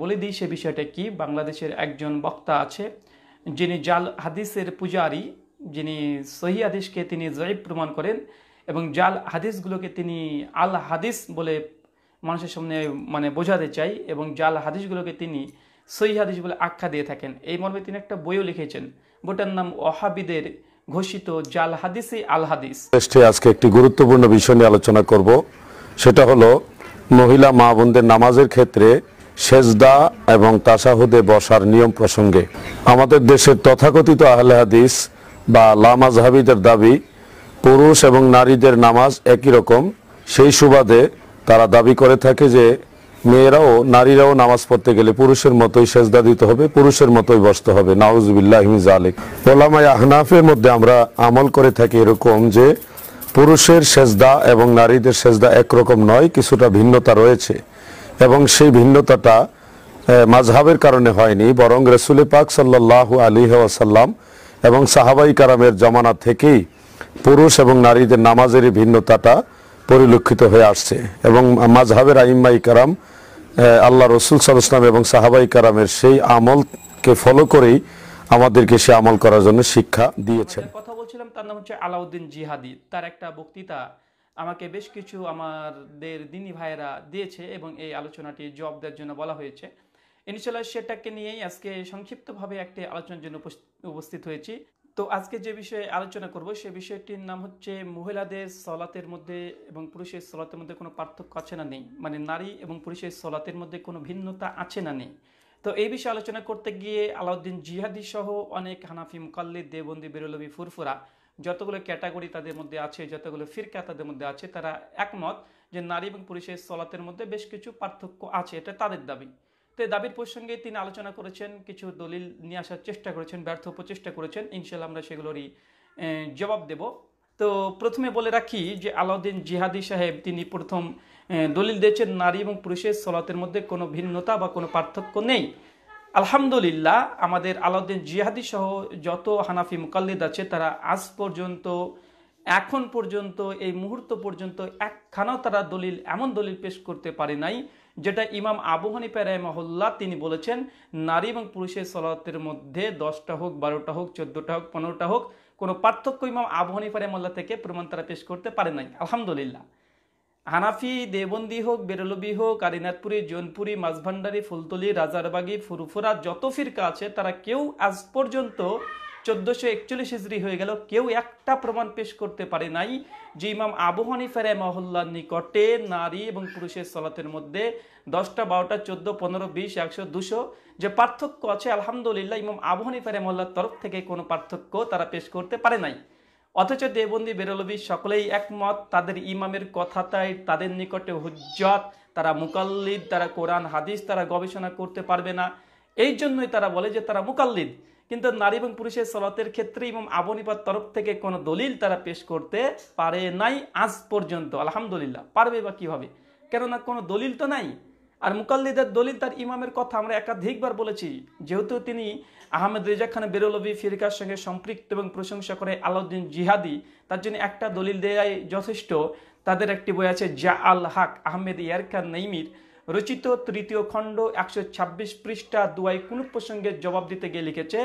বলে দিই সে বিষয়টা কি বাংলাদেশের একজন বক্তা আছে যিনি জাল হাদিসের পূজারি যিনি সহি হাদিসকে তিনি জয়ীব প্রমাণ করেন এবং জাল হাদিসগুলোকে তিনি আল হাদিস বলে মানুষের সামনে মানে বোঝাতে চাই এবং জাল হাদিসগুলোকে তিনি সহি হাদিস বলে আখ্যা দিয়ে থাকেন এই মর্মে তিনি একটা বইও লিখেছেন বইটার নাম ওহাবিদের ঘোষিত জাল হাদিসই আল হাদিস আজকে একটি গুরুত্বপূর্ণ বিষয় নিয়ে আলোচনা করব সেটা হলো মহিলা মা বোনদের নামাজের ক্ষেত্রে সেজদা এবং তাসাহুদে বসার নিয়ম প্রসঙ্গে আমাদের দেশের তথাকথিত আহলে হাদিস বা লামাজহাবিদের দাবি পুরুষ এবং নারীদের নামাজ একই রকম সেই সুবাদে তারা দাবি করে থাকে যে মেয়েরাও নারীরাও নামাজ পড়তে গেলে পুরুষের মতোই সেজদা দিতে হবে পুরুষের মতোই বসতে হবে নাউজবিল্লাহিমিজ আলিক ওলামায় আহনাফের মধ্যে আমরা আমল করে থাকি এরকম যে পুরুষের সেজদা এবং নারীদের সেজদা একরকম নয় কিছুটা ভিন্নতা রয়েছে এবং সেই ভিন্নতাটা মাঝহাবের কারণে হয়নি বরং রসুলে পাক সাল্লাহ আলী ওয়াসাল্লাম এবং সাহাবাই কারামের জমানা থেকেই পুরুষ এবং নারীদের নামাজের ভিন্নতাটা পরিলক্ষিত হয়ে আসছে এবং মাঝহাবের আইম্মাই কারাম আল্লাহ রসুল সাল্লাম এবং সাহাবাই কারামের সেই আমলকে ফলো করেই আমাদেরকে সে আমল করার জন্য শিক্ষা দিয়েছেন কথা বলছিলাম তার নাম হচ্ছে আলাউদ্দিন জিহাদি তার একটা বক্তৃতা আমাকে বেশ কিছু আমাদের দিনী ভাইয়েরা দিয়েছে এবং এই আলোচনাটি জব দেওয়ার জন্য বলা হয়েছে ইনশাল্লাহ সেটাকে নিয়েই আজকে সংক্ষিপ্তভাবে একটি আলোচনার জন্য উপস্থিত হয়েছি তো আজকে যে বিষয়ে আলোচনা করব সে বিষয়টির নাম হচ্ছে মহিলাদের সলাতের মধ্যে এবং পুরুষের সলাতের মধ্যে কোনো পার্থক্য আছে না নেই মানে নারী এবং পুরুষের সলাতের মধ্যে কোনো ভিন্নতা আছে না নেই তো এই বিষয়ে আলোচনা করতে গিয়ে আলাউদ্দিন জিহাদি সহ অনেক হানাফি মুকাল্লি দেবন্দি বেরুলবি ফুরফুরা যতগুলো ক্যাটাগরি তাদের মধ্যে আছে যতগুলো ফিরকা তাদের মধ্যে আছে তারা একমত যে নারী এবং পুরুষের সলাতের মধ্যে বেশ কিছু পার্থক্য আছে এটা তাদের দাবি তো এই দাবির প্রসঙ্গে তিনি আলোচনা করেছেন কিছু দলিল নিয়ে আসার চেষ্টা করেছেন ব্যর্থ প্রচেষ্টা করেছেন ইনশাল্লাহ আমরা সেগুলোরই জবাব দেব তো প্রথমে বলে রাখি যে আলাউদ্দিন জিহাদি সাহেব তিনি প্রথম দলিল দিয়েছেন নারী এবং পুরুষের সলাতের মধ্যে কোনো ভিন্নতা বা কোনো পার্থক্য নেই আলহামদুলিল্লাহ আমাদের আলাউদ্দিন জিহাদি সহ যত হানাফি মুকাল্লিদ আছে তারা আজ পর্যন্ত এখন পর্যন্ত এই মুহূর্ত পর্যন্ত একখানাও তারা দলিল এমন দলিল পেশ করতে পারে নাই যেটা ইমাম আবু হানিফা মহল্লা তিনি বলেছেন নারী এবং পুরুষের সলাতের মধ্যে দশটা হোক বারোটা হোক চোদ্দোটা হোক পনেরোটা হোক কোনো পার্থক্য ইমাম আবু হানিফা মহল্লা থেকে প্রমাণ তারা পেশ করতে পারে নাই আলহামদুলিল্লাহ হানাফি দেবন্দী হোক বেরলবি হোক আরিনাথপুরি জৌনপুরি মাঝভান্ডারি ফুলতলি রাজারবাগি ফুরফুরা যত ফিরকা আছে তারা কেউ আজ পর্যন্ত চোদ্দোশো একচল্লিশ হিজড়ি হয়ে গেল কেউ একটা প্রমাণ পেশ করতে পারে নাই যে ইমাম আবু হানিফের মহল্লার নিকটে নারী এবং পুরুষের সলাতের মধ্যে দশটা বারোটা চোদ্দো পনেরো বিশ একশো দুশো যে পার্থক্য আছে আলহামদুলিল্লাহ ইমাম আবু হানিফের মহল্লার তরফ থেকে কোনো পার্থক্য তারা পেশ করতে পারে নাই অথচ দেবন্দি বেরলবি সকলেই একমত তাদের ইমামের কথাটাই তাদের নিকটে হুজ্জত তারা মুকাল্লিদ তারা কোরআন হাদিস তারা গবেষণা করতে পারবে না এই জন্যই তারা বলে যে তারা মুকাল্লিদ কিন্তু নারী এবং পুরুষের সলাতের ক্ষেত্রে এবং আবনিপাত তরফ থেকে কোনো দলিল তারা পেশ করতে পারে নাই আজ পর্যন্ত আলহামদুলিল্লাহ পারবে বা কীভাবে কেননা কোনো দলিল তো নাই আর মুকাল্লিদের দলিল তার ইমামের কথা আমরা একাধিকবার বলেছি যেহেতু তিনি আহমেদ রেজা খান বেরোলভি ফিরকার সঙ্গে সম্পৃক্ত এবং প্রশংসা করে আলাউদ্দিন জিহাদি তার জন্য একটা দলিল দেয়াই যথেষ্ট তাদের একটি বই আছে জা আল হাক আহমেদ ইয়ার খান নইমির রচিত তৃতীয় খণ্ড একশো ছাব্বিশ পৃষ্ঠা দুয়াই কোন প্রসঙ্গে জবাব দিতে গিয়ে লিখেছে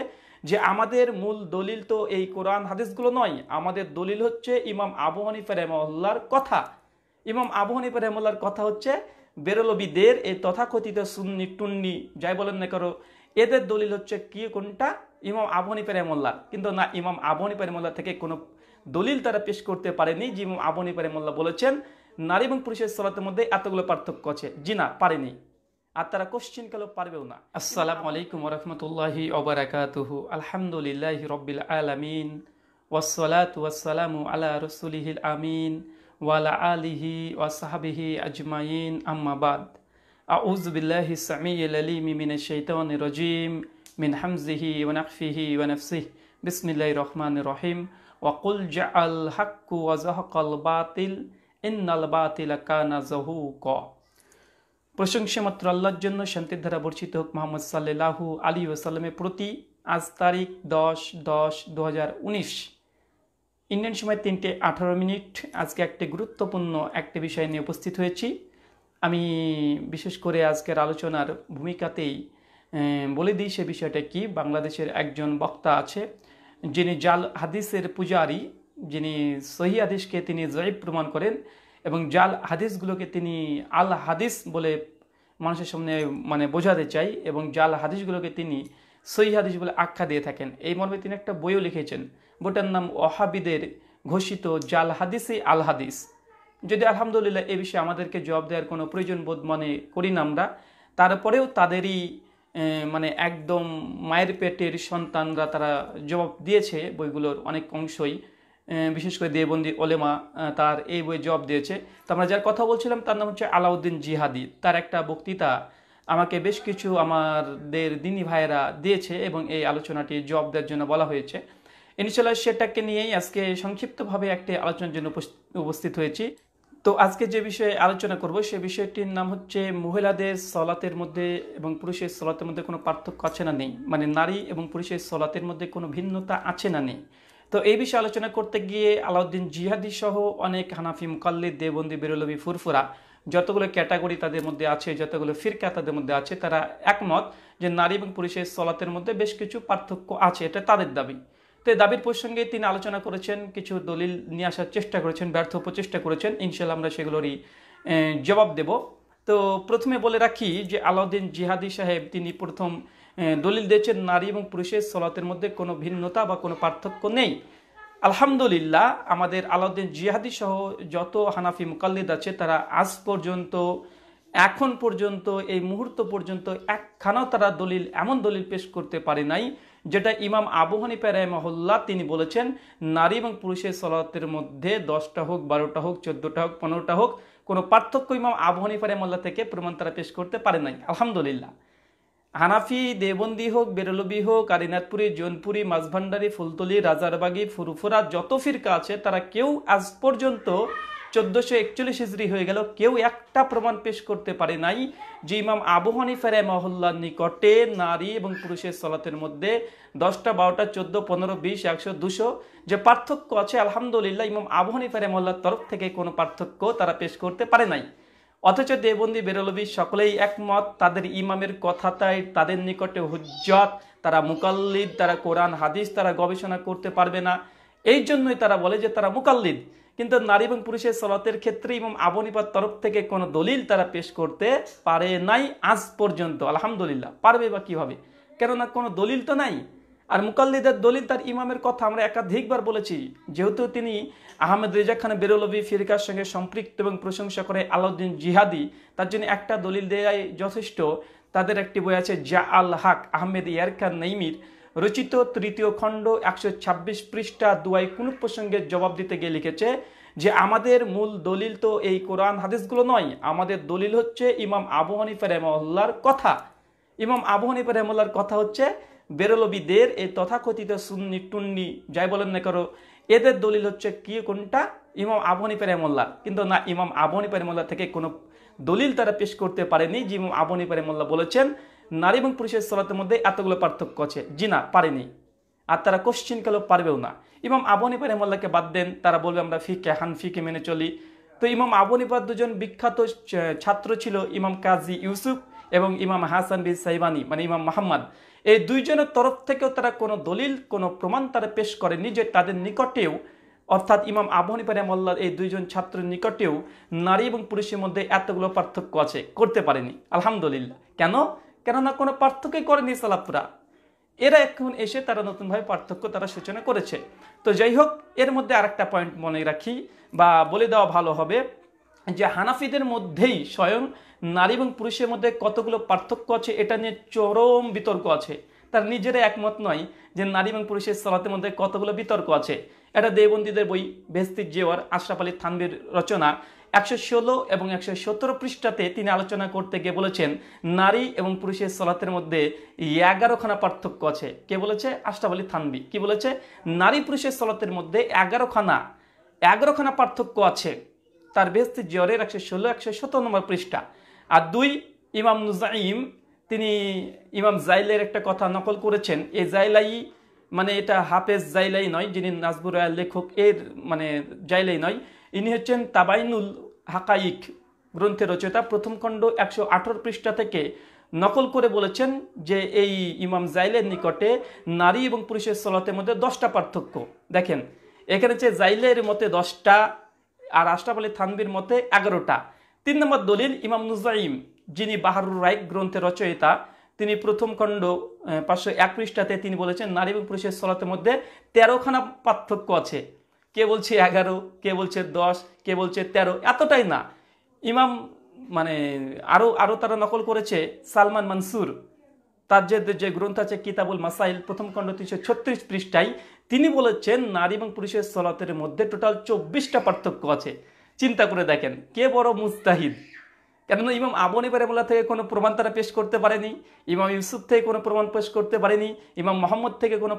যে আমাদের মূল দলিল তো এই কোরআন হাদিসগুলো নয় আমাদের দলিল হচ্ছে ইমাম আবু হানিফা রহমাল্লার কথা ইমাম আবু হানিফা রহমাল্লার কথা হচ্ছে বেরলবিদের এই তথাকথিত সুন্নি টুন্নি যাই বলেন না করো এদের দলিল হচ্ছে কি কোনটা ইমাম আবনী পেরেমোল্লা কিন্তু না ইমাম আবনী পেরেমোল্লা থেকে কোনো দলিল তারা পেশ করতে পারেনি যে ইমাম আবনী পেরেমোল্লা বলেছেন নারী এবং পুরুষের সলাতের মধ্যে এতগুলো পার্থক্য আছে জি না পারেনি আর তারা কোশ্চিন কেন পারবেও না আসসালামু আলাইকুম রহমতুল্লাহি অবরাকাতুহু আলহামদুলিল্লাহি রব্বিল আলামিন ওয়াসসালাতু ওয়াসসালামু আলা রাসূলিহিল আমিন وعلى آله وصحبه أجمعين أما بعد أعوذ بالله السميع العليم من الشيطان الرجيم من حمزه ونقفه ونفسه بسم الله الرحمن الرحيم وقل جاء الحق وزهق الباطل إن الباطل كان زهوقا প্রশংসা মাত্র আল্লাহর জন্য শান্তি ধারা বর্ষিত হোক মোহাম্মদ সাল্লাহু আলী ওসাল্লামের প্রতি আজ তারিখ দশ দশ দু ইন্ডিয়ান সময় তিনটে আঠারো মিনিট আজকে একটি গুরুত্বপূর্ণ একটি বিষয় নিয়ে উপস্থিত হয়েছি আমি বিশেষ করে আজকের আলোচনার ভূমিকাতেই বলে দিই সে বিষয়টা কি বাংলাদেশের একজন বক্তা আছে যিনি জাল হাদিসের পূজারি যিনি সহি হাদিসকে তিনি জয়ীব প্রমাণ করেন এবং জাল হাদিসগুলোকে তিনি আল হাদিস বলে মানুষের সামনে মানে বোঝাতে চাই এবং জাল হাদিসগুলোকে তিনি সহি হাদিস বলে আখ্যা দিয়ে থাকেন এই মর্মে তিনি একটা বইও লিখেছেন বইটার নাম ওহাবিদের ঘোষিত জাল হাদিসে আল হাদিস যদি আলহামদুলিল্লাহ এ বিষয়ে আমাদেরকে জবাব দেওয়ার কোনো প্রয়োজন বোধ মনে করি না আমরা তারপরেও তাদেরই মানে একদম মায়ের পেটের সন্তানরা তারা জবাব দিয়েছে বইগুলোর অনেক অংশই বিশেষ করে দেবন্দি ওলেমা তার এই বই জবাব দিয়েছে তো আমরা যার কথা বলছিলাম তার নাম হচ্ছে আলাউদ্দিন জিহাদি তার একটা বক্তৃতা আমাকে বেশ কিছু আমাদের দিনী ভাইয়েরা দিয়েছে এবং এই আলোচনাটি জবাব দেওয়ার জন্য বলা হয়েছে ইনশাল্লাহ সেটাকে নিয়েই আজকে সংক্ষিপ্তভাবে একটি আলোচনার জন্য উপস্থিত হয়েছি তো আজকে যে বিষয়ে আলোচনা করব সে বিষয়টির নাম হচ্ছে মহিলাদের সলাতের মধ্যে এবং পুরুষের সলাতের মধ্যে কোনো পার্থক্য আছে না নেই মানে নারী এবং পুরুষের সলাতের মধ্যে কোনো ভিন্নতা আছে না নেই তো এই বিষয়ে আলোচনা করতে গিয়ে আলাউদ্দিন জিহাদি সহ অনেক হানাফি মুকাল্লি দেবন্দি বেরুলবি ফুরফুরা যতগুলো ক্যাটাগরি তাদের মধ্যে আছে যতগুলো ফিরকা তাদের মধ্যে আছে তারা একমত যে নারী এবং পুরুষের সলাতের মধ্যে বেশ কিছু পার্থক্য আছে এটা তাদের দাবি তো দাবির প্রসঙ্গে তিনি আলোচনা করেছেন কিছু দলিল নিয়ে আসার চেষ্টা করেছেন ব্যর্থ প্রচেষ্টা করেছেন ইনশাল্লাহ আমরা সেগুলোরই জবাব দেব তো প্রথমে বলে রাখি যে আলাউদ্দিন জিহাদি সাহেব তিনি প্রথম দলিল দিয়েছেন নারী এবং পুরুষের সলাতের মধ্যে কোনো ভিন্নতা বা কোনো পার্থক্য নেই আলহামদুলিল্লাহ আমাদের আলাউদ্দিন জিহাদি সহ যত হানাফি মুকাল্লিদ আছে তারা আজ পর্যন্ত এখন পর্যন্ত এই মুহূর্ত পর্যন্ত একখানাও তারা দলিল এমন দলিল পেশ করতে পারে নাই যেটা ইমাম আবু হানিফা রহমহল্লা তিনি বলেছেন নারী এবং পুরুষের সলাতের মধ্যে দশটা হোক বারোটা হোক চোদ্দোটা হোক পনেরোটা হোক কোনো পার্থক্য ইমাম আবু হানিফা রহমল্লা থেকে প্রমাণ তারা পেশ করতে পারে নাই আলহামদুলিল্লাহ হানাফি দেবন্দি হোক বেরলবি হোক কারিনাথপুরি জোনপুরি মাঝভান্ডারি ফুলতলি রাজারবাগি ফুরুফুরা যত ফিরকা আছে তারা কেউ আজ পর্যন্ত চোদ্দোশো একচল্লিশ হিজড়ি হয়ে গেল কেউ একটা প্রমাণ পেশ করতে পারে নাই যে ইমাম আবু হানিফের মহল্লার নিকটে নারী এবং পুরুষের সলাতের মধ্যে দশটা বারোটা চোদ্দ পনেরো বিশ একশো দুশো যে পার্থক্য আছে আলহামদুলিল্লাহ ইমাম আবু হানিফের মহল্লার তরফ থেকে কোনো পার্থক্য তারা পেশ করতে পারে নাই অথচ দেবন্দী বেরলবি সকলেই একমত তাদের ইমামের কথা তাই তাদের নিকটে হুজ্জত তারা মুকাল্লিদ তারা কোরআন হাদিস তারা গবেষণা করতে পারবে না এই জন্যই তারা বলে যে তারা মুকাল্লিদ কিন্তু নারী এবং পুরুষের সলাতের ক্ষেত্রে এবং আবনিপার তরফ থেকে কোনো দলিল তারা পেশ করতে পারে নাই আজ পর্যন্ত আলহামদুলিল্লাহ পারবে বা কীভাবে কেননা কোনো দলিল তো নাই আর মুকাল্লিদের দলিল তার ইমামের কথা আমরা একাধিকবার বলেছি যেহেতু তিনি আহমেদ রেজা খান বেরোলবি ফিরিকার সঙ্গে সম্পৃক্ত এবং প্রশংসা করে আলাউদ্দিন জিহাদি তার জন্য একটা দলিল দেয় যথেষ্ট তাদের একটি বই আছে জা আল হাক আহমেদ খান নেইমির রচিত তৃতীয় খণ্ড একশো ছাব্বিশ পৃষ্ঠা দুয়াই কোনো প্রসঙ্গের জবাব দিতে গিয়ে লিখেছে যে আমাদের মূল দলিল তো এই কোরআন হাদিসগুলো নয় আমাদের দলিল হচ্ছে ইমাম আবু হানিফা রহমল্লার কথা ইমাম আবু হানিফা রহমল্লার কথা হচ্ছে বেরলবিদের এই তথাকথিত সুন্নি টুন্নি যাই বলেন না করো এদের দলিল হচ্ছে কি কোনটা ইমাম আবু হানিফা রহমল্লাহ কিন্তু না ইমাম আবু হানিফা থেকে কোনো দলিল তারা পেশ করতে পারেনি যে ইমাম আবু হানিফা বলেছেন নারী এবং পুরুষের সালাতের মধ্যে এতগুলো পার্থক্য আছে জি না পারেনি আর তারা কালো পারবেও না ইমাম আবনিপা রহমাল্লাহকে বাদ দেন তারা বলবে আমরা ফিকে হান ফিকে মেনে চলি তো ইমাম আবনিপা দুজন বিখ্যাত ছাত্র ছিল ইমাম কাজী ইউসুফ এবং ইমাম হাসান বি সাইবানি মানে ইমাম মাহমদ এই দুইজনের তরফ থেকেও তারা কোনো দলিল কোনো প্রমাণ তারা পেশ করে নিজে তাদের নিকটেও অর্থাৎ ইমাম আবু হানিফা এই দুইজন ছাত্রের নিকটেও নারী এবং পুরুষের মধ্যে এতগুলো পার্থক্য আছে করতে পারেনি আলহামদুলিল্লাহ কেন কেননা কোনো পার্থক্যই করেনি সালাফরা এরা এখন এসে তারা নতুনভাবে পার্থক্য তারা সূচনা করেছে তো যাই হোক এর মধ্যে আরেকটা পয়েন্ট মনে রাখি বা বলে দেওয়া ভালো হবে যে হানাফিদের মধ্যেই স্বয়ং নারী এবং পুরুষের মধ্যে কতগুলো পার্থক্য আছে এটা নিয়ে চরম বিতর্ক আছে তার নিজেরা একমত নয় যে নারী এবং পুরুষের সালাতের মধ্যে কতগুলো বিতর্ক আছে এটা দেবন্দীদের বই ভেস্তির জেওয়ার আশরাফ আলী থানবির রচনা একশো ষোলো এবং একশো সতেরো পৃষ্ঠাতে তিনি আলোচনা করতে গিয়ে বলেছেন নারী এবং পুরুষের সলাতের মধ্যে এগারোখানা পার্থক্য আছে কে বলেছে আশরাফ থানবি কি বলেছে নারী পুরুষের সলাতের মধ্যে এগারোখানা এগারোখানা পার্থক্য আছে তার বেস্তি জ্বরের একশো ষোলো একশো সতেরো নম্বর পৃষ্ঠা আর দুই ইমাম নুজাইম তিনি ইমাম জাইলের একটা কথা নকল করেছেন এই জাইলাই মানে এটা হাফেজ জাইলাই নয় যিনি নাজবুর লেখক এর মানে জাইলাই নয় ইনি হচ্ছেন তাবাইনুল হাকাইক গ্রন্থের রচয়িতা প্রথম খণ্ড একশো আঠারো পৃষ্ঠা থেকে নকল করে বলেছেন যে এই ইমাম জাইলের নিকটে নারী এবং পুরুষের সলাতের মধ্যে দশটা পার্থক্য দেখেন এখানে হচ্ছে জাইলের মতে দশটা আর আশরাফ আলী থানবির মতে এগারোটা তিন নম্বর দলিল ইমাম নুজাইম যিনি বাহারুর রাইক গ্রন্থের রচয়িতা তিনি প্রথম খণ্ড পাঁচশো এক পৃষ্ঠাতে তিনি বলেছেন নারী এবং পুরুষের সলাতের মধ্যে তেরোখানা পার্থক্য আছে কে বলছে এগারো কে বলছে দশ কে বলছে তেরো এতটাই না ইমাম মানে আরও আরও তারা নকল করেছে সালমান মানসুর তার যে যে গ্রন্থ আছে কিতাবুল মাসাইল প্রথম খণ্ড তিনশো ছত্রিশ পৃষ্ঠায় তিনি বলেছেন নারী এবং পুরুষের সলাতের মধ্যে টোটাল চব্বিশটা পার্থক্য আছে চিন্তা করে দেখেন কে বড় মুস্তাহিদ কেননা ইমাম আবনী ইবরামুল্লাহ থেকে কোনো প্রমাণ তারা পেশ করতে পারেনি ইমাম ইউসুফ থেকে কোনো প্রমাণ পেশ করতে পারেনি ইমাম মোহাম্মদ থেকে কোনো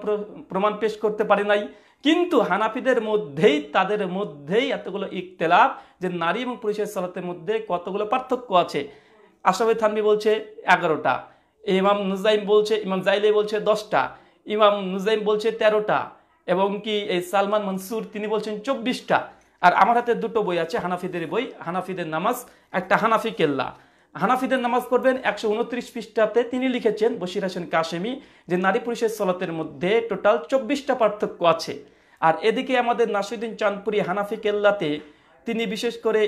প্রমাণ পেশ করতে পারে নাই কিন্তু হানাফিদের মধ্যেই তাদের মধ্যেই এতগুলো ইকতলাফ যে নারী এবং পুরুষের সালাতের মধ্যে কতগুলো পার্থক্য আছে আশাবে থানবি বলছে এগারোটা ইমাম নুজাইম বলছে ইমাম জাইলে বলছে দশটা ইমাম নুজাইম বলছে তেরোটা এবং কি এই সালমান মনসুর তিনি বলছেন চব্বিশটা আর আমার হাতে দুটো বই আছে হানাফিদের বই হানাফিদের নামাজ একটা হানাফি কেল্লা হানাফিদের নামাজ পড়বেন একশো উনত্রিশ পৃষ্ঠাতে তিনি লিখেছেন বশির হাসান কাশেমি যে নারী পুরুষের সলাতের মধ্যে টোটাল চব্বিশটা পার্থক্য আছে আর এদিকে আমাদের নাসুদ্দিন চাঁদপুরি হানাফি কেল্লাতে তিনি বিশেষ করে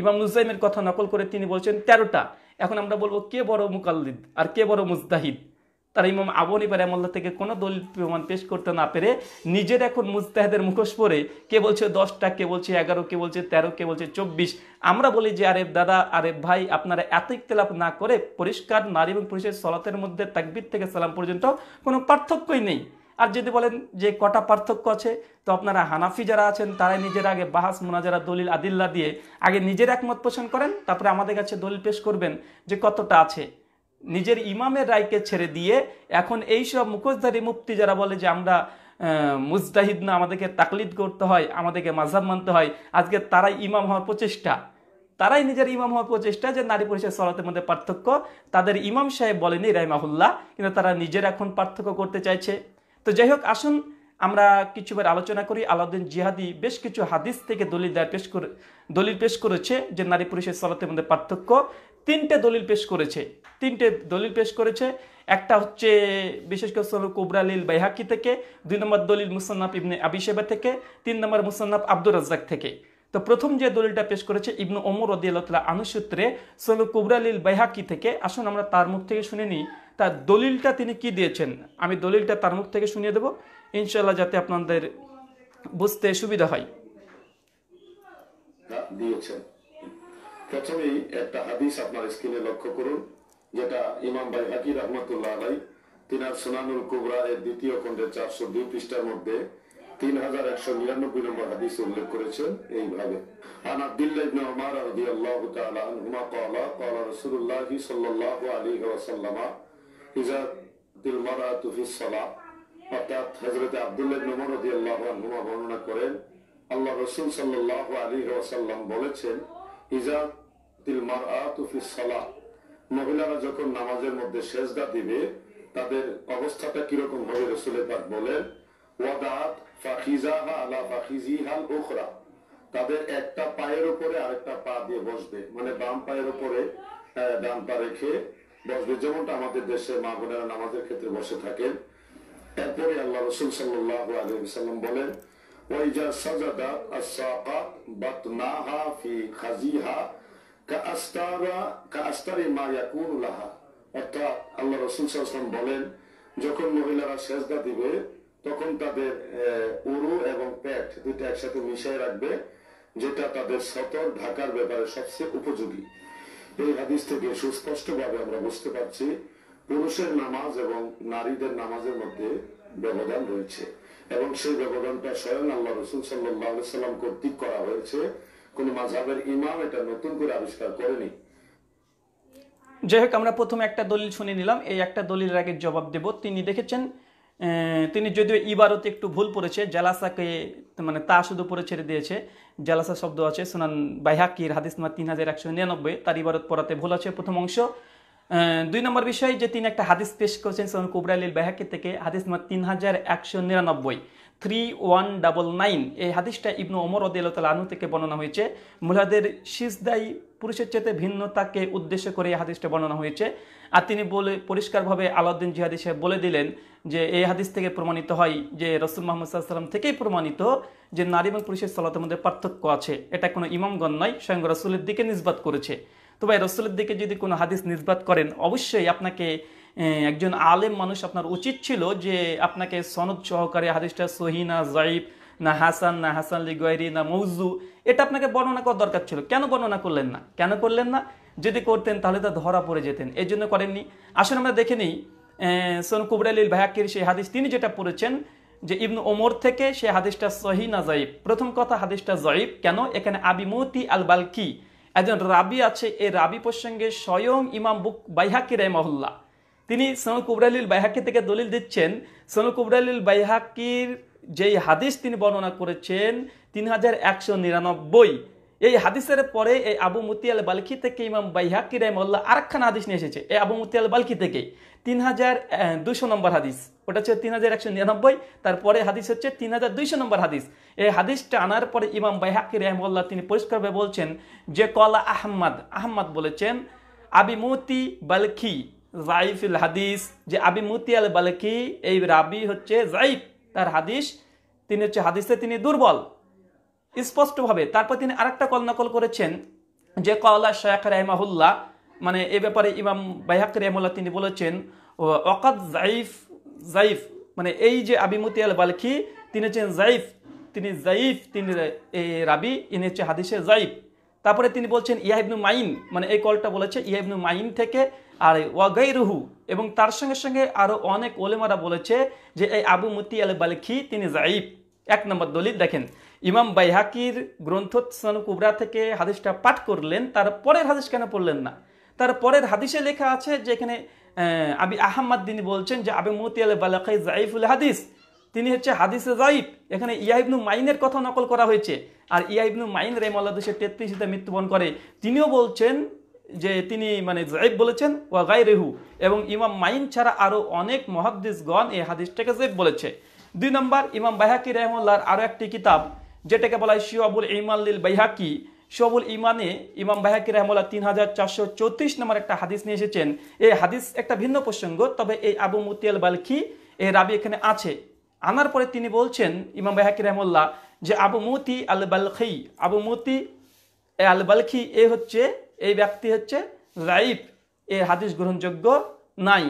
ইমাম নুজাইমের কথা নকল করে তিনি বলছেন তেরোটা এখন আমরা বলবো কে বড় মুকাল্লিদ আর কে বড় মুজদাহিদ তারা ইমাম আবু হানিফা এমল্লা থেকে কোনো দল প্রমাণ পেশ করতে না পেরে নিজের এখন মুস্তাহেদের মুখোশ পরে কে বলছে দশটা কে বলছে এগারো কে বলছে তেরো কে বলছে চব্বিশ আমরা বলি যে আরে দাদা আরে ভাই আপনারা এত ইকতলাপ না করে পরিষ্কার নারী এবং পুরুষের সলাতের মধ্যে তাকবির থেকে সালাম পর্যন্ত কোনো পার্থক্যই নেই আর যদি বলেন যে কটা পার্থক্য আছে তো আপনারা হানাফি যারা আছেন তারাই নিজের আগে বাহাস মোনাজারা দলিল আদিল্লা দিয়ে আগে নিজের একমত পোষণ করেন তারপরে আমাদের কাছে দলিল পেশ করবেন যে কতটা আছে নিজের ইমামের রায়কে ছেড়ে দিয়ে এখন এই সব মুখোশধারী মুফতি যারা বলে যে আমরা মুজতাহিদ না আমাদেরকে তাকলিদ করতে হয় আমাদেরকে মাঝাব মানতে হয় আজকে তারাই ইমাম হওয়ার প্রচেষ্টা তারাই নিজের ইমাম হওয়ার প্রচেষ্টা যে নারী পুরুষের সরতের মধ্যে পার্থক্য তাদের ইমাম সাহেব বলেনি রাইমাহুল্লাহ কিন্তু তারা নিজের এখন পার্থক্য করতে চাইছে তো যাই হোক আসুন আমরা কিছুবার আলোচনা করি আলাউদ্দিন জিহাদি বেশ কিছু হাদিস থেকে দলিল দেয় পেশ করে দলিল পেশ করেছে যে নারী পুরুষের সরতের মধ্যে পার্থক্য তিনটে দলিল পেশ করেছে তিনটে দলিল পেশ করেছে একটা হচ্ছে বিশেষ করে সৌর কুবরালীল বাইহাকি থেকে দুই নম্বর দলিল মুসান্নাফ ইবনে আবিসেবা থেকে তিন নম্বর মুসান্নাফ আব্দুর রাজ্জাক থেকে তো প্রথম যে দলিলটা পেশ করেছে ইবনু ওমর রদিয়াল্লাহ আনুসূত্রে সৌর কুবরালীল বাইহাকি থেকে আসুন আমরা তার মুখ থেকে শুনে নিই তার দলিলটা তিনি কি দিয়েছেন আমি দলিলটা তার মুখ থেকে শুনিয়ে দেবো ইনশাল্লাহ যাতে আপনাদের বুঝতে সুবিধা হয় দিয়েছেন প্রথমেই একটা হাদিস আপনার স্ক্রিনে লক্ষ্য করুন যেটা ইমাম ভাই হাকির রহমতুল্লাহ ভাই তিনার সোনানুল কুবরা এর দ্বিতীয় খণ্ডের চারশো দুই পৃষ্ঠার মধ্যে তিন হাজার একশো নিরানব্বই নম্বর হাদিস উল্লেখ করেছেন এইভাবে অর্থাৎ আবদুল্লাহ নমর আল্লাহ আনহুমা বর্ণনা করেন আল্লাহ রসুল সাল্লাহ আলী বলেছেন ইজাত মহিলারা যখন নামাজের মধ্যে সেজদা দিবে তাদের অবস্থাটা কিরকম হবে রসুলের পাক বলেন তাদের একটা পায়ের উপরে আরেকটা পা দিয়ে বসবে মানে বাম পায়ের উপরে ডান পা রেখে বসবে যেমনটা আমাদের দেশে মা বোনেরা নামাজের ক্ষেত্রে বসে থাকেন এরপরে আল্লাহ রসুল সাল্লাহ আলহিম বলেন ওয়াইজা সাজাদাত আসাকাত বাতনাহা ফি খাজিহা অর্থাৎ আল্লাহ রসুল বলেন যখন মহিলারা সেজদা দিবে তখন তাদের উরু এবং পেট একসাথে রাখবে যেটা তাদের সতর ঢাকার ব্যাপারে সবচেয়ে উপযোগী এই হাদিস থেকে সুস্পষ্টভাবে আমরা বুঝতে পারছি পুরুষের নামাজ এবং নারীদের নামাজের মধ্যে ব্যবধান রয়েছে এবং সেই ব্যবধানটা স্বয়ং আল্লাহ রসুল সাল্লাহ সাল্লাম কর্তৃক করা হয়েছে কোন মাঝহের ইমাম এটা নতুন করে আবিষ্কার করেনি যাই হোক আমরা প্রথমে একটা দলিল শুনে নিলাম এই একটা দলিলের আগে জবাব দেব তিনি দেখেছেন তিনি যদিও ইবারতে একটু ভুল পড়েছে জালাসাকে মানে তা শুধু পরে ছেড়ে দিয়েছে জালাসা শব্দ আছে সুনান বাইহাকির হাদিস মা তিন হাজার একশো নিরানব্বই তার ইবারত পড়াতে ভুল আছে প্রথম অংশ দুই নম্বর বিষয় যে তিনি একটা হাদিস পেশ করেছেন সুনান কুবরালিল বাইহাকির থেকে হাদিস মা তিন হাজার একশো নিরানব্বই থ্রি ওয়ান ডাবল নাইন এই হাদিসটা ইবনু ওমর রদিয়াল আনু থেকে বর্ণনা হয়েছে মহিলাদের শিসদাই পুরুষের চেতে ভিন্নতাকে উদ্দেশ্য করে এই হাদিসটা বর্ণনা হয়েছে আর তিনি বলে পরিষ্কারভাবে আলাউদ্দিন জিহাদি সাহেব বলে দিলেন যে এই হাদিস থেকে প্রমাণিত হয় যে রসুল মোহাম্মদ সাল্লাম থেকেই প্রমাণিত যে নারী এবং পুরুষের সালাতের মধ্যে পার্থক্য আছে এটা কোনো ইমামগণ নয় স্বয়ং রসুলের দিকে নিষ্বাত করেছে তবে রসুলের দিকে যদি কোনো হাদিস নিষ্বাত করেন অবশ্যই আপনাকে একজন আলেম মানুষ আপনার উচিত ছিল যে আপনাকে সনদ সহকারে হাদিসটা সহি না জাইফ না হাসান না হাসান লিগোয়ারি না মৌজু এটা আপনাকে বর্ণনা করার দরকার ছিল কেন বর্ণনা করলেন না কেন করলেন না যদি করতেন তাহলে তা ধরা পড়ে যেতেন এই জন্য করেননি আসলে আমরা দেখে নিই সোন কুবরালিল ভাইয়াকির সেই হাদিস তিনি যেটা পড়েছেন যে ইবনু ওমর থেকে সে হাদিসটা সহি না জয়ীব প্রথম কথা হাদিসটা জয়ীব কেন এখানে আবিমতি আল বালকি একজন রাবি আছে এই রাবি প্রসঙ্গে স্বয়ং ইমাম বুক বাইহাকি রায় মহল্লা তিনি সনুল কুবরালীল বাইহাকি থেকে দলিল দিচ্ছেন সনুল কুবরালীল বাইহাকির যেই হাদিস তিনি বর্ণনা করেছেন তিন হাজার একশো নিরানব্বই এই হাদিসের পরে এই আবু মুতিয়াল বালকি থেকে ইমাম বাইহাকি রহমল্লা আরেকখান হাদিস নিয়ে এসেছে এই আবু মুতিয়াল বালকি থেকে তিন হাজার দুশো নম্বর হাদিস ওটা হচ্ছে তিন হাজার একশো নিরানব্বই তারপরে হাদিস হচ্ছে তিন হাজার দুইশো নম্বর হাদিস এই হাদিসটা আনার পরে ইমাম বাইহাকি রহমল্লা তিনি পরিষ্কারভাবে বলছেন যে কলা আহম্মদ আহম্মদ বলেছেন আবি মুতি বালখি জাইফুল হাদিস যে আবি মুতিয়াল বালকি এই রাবি হচ্ছে জাইফ তার হাদিস তিনি হচ্ছে হাদিসে তিনি দুর্বল স্পষ্টভাবে তারপর তিনি আরেকটা কল নকল করেছেন যে কলা শেখ রেমাহুল্লাহ মানে এ ব্যাপারে ইমাম বাইহাক রহমুল্লাহ তিনি বলেছেন অকাত জাইফ জাইফ মানে এই যে আবিমতি আল বালখি তিনি হচ্ছেন জাইফ তিনি জাইফ তিনি এই রাবি ইনি হচ্ছে হাদিসে জাইফ তারপরে তিনি বলছেন ইয়াহিবনু মাইন মানে এই কলটা বলেছে ইয়াহিবনু মাইন থেকে আর ওয়াগাই রুহু এবং তার সঙ্গে সঙ্গে আরও অনেক ওলেমারা বলেছে যে এই আবু মুতি আল বালখি তিনি জাইফ এক নম্বর দলিত দেখেন ইমাম বাইহাকির গ্রন্থ কুবরা থেকে হাদিসটা পাঠ করলেন তার পরের হাদিস কেন পড়লেন না তার পরের হাদিসে লেখা আছে যে এখানে আবি আহম্মদ বলছেন যে আবু মতি আল বালখাই জাইফুল হাদিস তিনি হচ্ছে হাদিসে জাইব এখানে ইয়াহিবনু মাইনের কথা নকল করা হয়েছে আর ইয়াহিবনু মাইন রেমাল্লা দুশো তেত্রিশে মৃত্যুবরণ করে তিনিও বলছেন যে তিনি মানে জাইব বলেছেন ওয়া গাই রেহু এবং ইমাম মাইন ছাড়া আরও অনেক মহাদ্দিসগণ এই হাদিসটাকে জৈব বলেছে দুই নম্বর ইমাম বাইহাকি রহমুল্লাহর আরও একটি কিতাব যেটাকে বলা হয় শিওবুল ইমাল্লিল বাইহাকি শবুল ইমানে ইমাম বাহাকি রহমুল্লাহ তিন হাজার চারশো চৌত্রিশ নম্বর একটা হাদিস নিয়ে এসেছেন এই হাদিস একটা ভিন্ন প্রসঙ্গ তবে এই আবু মুতিয়াল বালখি এই রাবি এখানে আছে আনার পরে তিনি বলছেন ইমাম বাহাকি রহমুল্লাহ যে Abu Muti al Balkhi Abu Muti al Balkhi এ হচ্ছে এই ব্যক্তি হচ্ছে রাইফ এর হাদিস গ্রহণযোগ্য নাই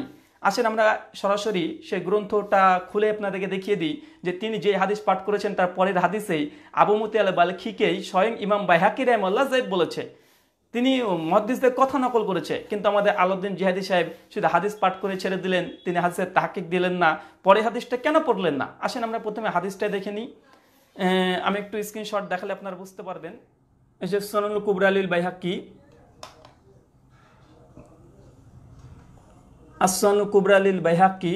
আসেন আমরা সরাসরি সে গ্রন্থটা খুলে আপনাদেরকে দেখিয়ে দিই যে তিনি যে হাদিস পাঠ করেছেন তার পরের হাদিসেই আবু মুতি আল বালখিকেই স্বয়ং ইমাম বাহাকি রহমুল্লাহ জাইব বলেছে তিনি মহাদিসদের কথা নকল করেছে কিন্তু আমাদের আলাউদ্দিন জিহাদি সাহেব শুধু হাদিস পাঠ করে ছেড়ে দিলেন তিনি হাদিসের তাহাকিক দিলেন না পরে হাদিসটা কেন পড়লেন না আসেন আমরা প্রথমে হাদিসটা দেখে নিই আমি একটু স্ক্রিনশট দেখালে আপনারা বুঝতে পারবেন যে সোনাল কুবরা আলীল বাইহাক্কি আসসানু কুবরা আলীল কি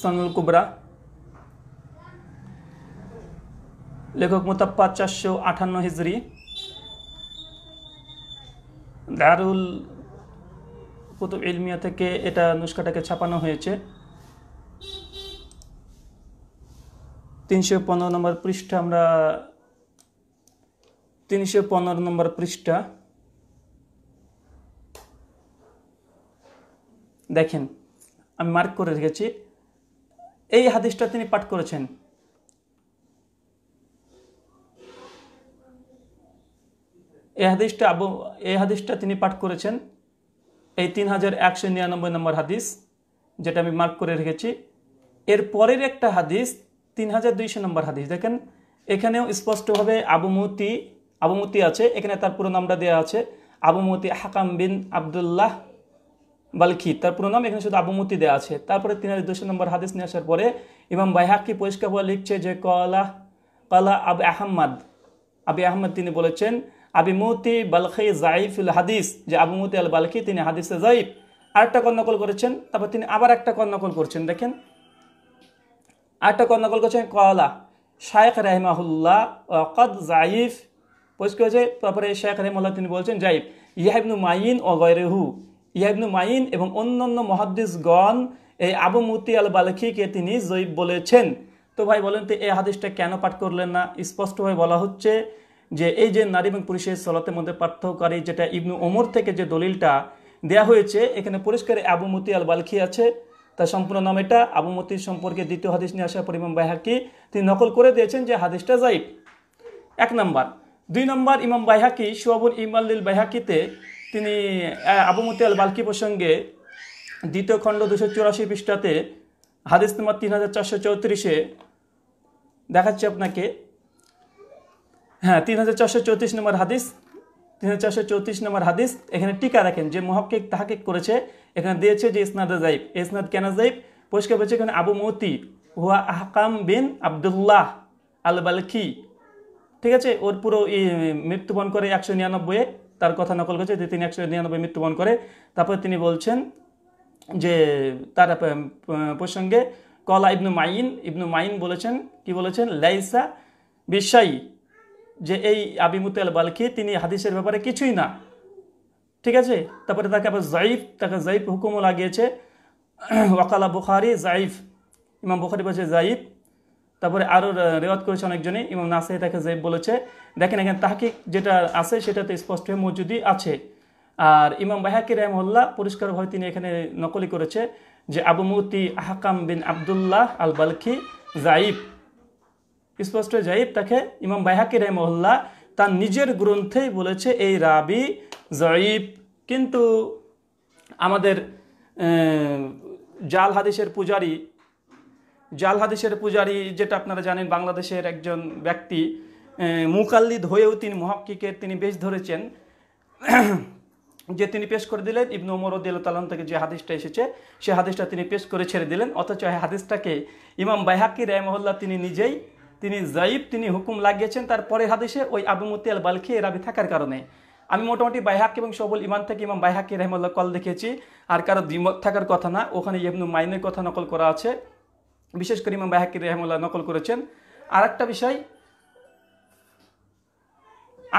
সোনাল কুবরা লেখক মোতাপ্পা চারশো আঠান্ন হিজড়ি দারুল কুতুব ইলমিয়া থেকে এটা নুস্কাটাকে ছাপানো হয়েছে তিনশো পনেরো নম্বর পৃষ্ঠা আমরা তিনশো পনেরো নম্বর পৃষ্ঠা দেখেন আমি মার্ক করে রেখেছি এই হাদিসটা তিনি পাঠ করেছেন এই হাদিসটা আবু এই হাদিসটা তিনি পাঠ করেছেন এই তিন হাজার একশো নিরানব্বই নম্বর হাদিস যেটা আমি মার্ক করে রেখেছি এর পরের একটা হাদিস তিন হাজার দুইশো নম্বর হাদিস দেখেন এখানেও স্পষ্টভাবে আবুমতি আবুমতি আছে এখানে তার পুরো নামটা দেওয়া আছে আবুমতি হাকাম বিন আবদুল্লাহ বালকি তার পুরো নাম এখানে শুধু আবুমতি দেওয়া আছে তারপরে তিন হাজার দুশো নম্বর হাদিস নিয়ে আসার পরে ইমাম বাইহাকি পরিষ্কার লিখছে যে কলা কলা আব আহম্মদ আবি আহমদ তিনি বলেছেন আবিমতি মতি বালখি জাইফুল হাদিস যে আবুমতি আল বালখি তিনি হাদিসে জাইফ আরেকটা কর্ণকল করেছেন তারপর তিনি আবার একটা কর্ণকল করছেন দেখেন আরেকটা কর্ণকল করছেন কলা শায়েখ রাহিমাহুল্লাহ অকদ জাইফ পরিষ্কার হয়েছে তারপরে শেখ রহমুল্লাহ তিনি বলছেন জাইফ ইয়াহিবনু মাইন ও গয়রেহু ইয়াহিবনু মাইন এবং অন্যান্য গণ এই আবু মুতি আল বালখিকে তিনি জৈব বলেছেন তো ভাই বলেন তো এই হাদিসটা কেন পাঠ করলেন না স্পষ্টভাবে বলা হচ্ছে যে এই যে নারী এবং পুরুষের সলাতের মধ্যে পার্থক্যকারী যেটা ইবনু ওমর থেকে যে দলিলটা দেয়া হয়েছে এখানে পরিষ্কার আবুমতি আল বালখি আছে তার সম্পূর্ণ নাম এটা আবুমতির সম্পর্কে দ্বিতীয় হাদিস নিয়ে আসা পরিমাণ বাইহাকি তিনি নকল করে দিয়েছেন যে হাদিসটা জাইব এক নম্বর দুই নম্বর ইমাম বাইহাকি শোয়াবুল ইমাল্লিল বাইহাকিতে তিনি আবুমতি আল বালকি প্রসঙ্গে দ্বিতীয় খণ্ড দুশো চুরাশি পৃষ্ঠাতে হাদিস নম্বর তিন হাজার চারশো চৌত্রিশে দেখাচ্ছি আপনাকে হ্যাঁ তিন হাজার চারশো চৌত্রিশ নম্বর হাদিস তিন হাজার চারশো চৌত্রিশ নম্বর হাদিস এখানে টিকা রাখেন যে মোহাবকে তাহাকিক করেছে এখানে দিয়েছে যে ইসনাদ জাইব ইসনাদ কেনা জাইব পরিষ্কার বলছে এখানে আবু মতি হুয়া আহকাম বিন আবদুল্লাহ আল বালখি ঠিক আছে ওর পুরো মৃত্যুবরণ করে একশো নিরানব্বইয়ে তার কথা নকল করছে যে তিনি একশো নিরানব্বই মৃত্যুবরণ করে তারপরে তিনি বলছেন যে তার প্রসঙ্গে কলা ইবনু মাইন ইবনু মাইন বলেছেন কি বলেছেন লাইসা বিশ্বাই যে এই আবিমুত আল বালকি তিনি হাদিসের ব্যাপারে কিছুই না ঠিক আছে তারপরে তাকে আবার জাইফ তাকে জাইফ হুকুমও লাগিয়েছে ওয়াকালা বুখারি জাইফ ইমাম বুখারি বলছে জাইফ তারপরে আরও রেওয়াত করেছে অনেকজনই ইমাম নাসাই তাকে জাইফ বলেছে দেখেন এখানে তাহকিক যেটা আছে সেটাতে স্পষ্ট হয়ে মজুদি আছে আর ইমাম বাহাকি রহমল্লা পরিষ্কারভাবে তিনি এখানে নকলি করেছে যে আবু মুতি আহকাম বিন আবদুল্লাহ আল বালখি জাইফ স্পষ্ট জাইব তাকে ইমাম বাইহাকি রহমহল্লা তার নিজের গ্রন্থেই বলেছে এই রাবি জয়ীব কিন্তু আমাদের জাল হাদিসের পূজারি জাল হাদিসের পূজারি যেটা আপনারা জানেন বাংলাদেশের একজন ব্যক্তি মুকাল্লিদ হয়েও তিনি মহাক্কিকের তিনি বেশ ধরেছেন যে তিনি পেশ করে দিলেন ইবনু ওমর দিল্লাম থেকে যে হাদিসটা এসেছে সে হাদিসটা তিনি পেশ করে ছেড়ে দিলেন অথচ হাদিসটাকে ইমাম বাইহাকি মহল্লা তিনি নিজেই তিনি জাইব তিনি হুকুম লাগিয়েছেন তার পরের হাদিসে ওই আবু মুতিয়াল আল বালখি রাবি থাকার কারণে আমি মোটামুটি বাইহাক এবং সবল ইমান থেকে ইমাম বাইহাকি রহমাল্লাহ কল দেখেছি আর কারো দ্বিমত থাকার কথা না ওখানে ইবনু মাইনের কথা নকল করা আছে বিশেষ করে ইমাম বাইহাকি রহমাল্লাহ নকল করেছেন আর একটা বিষয়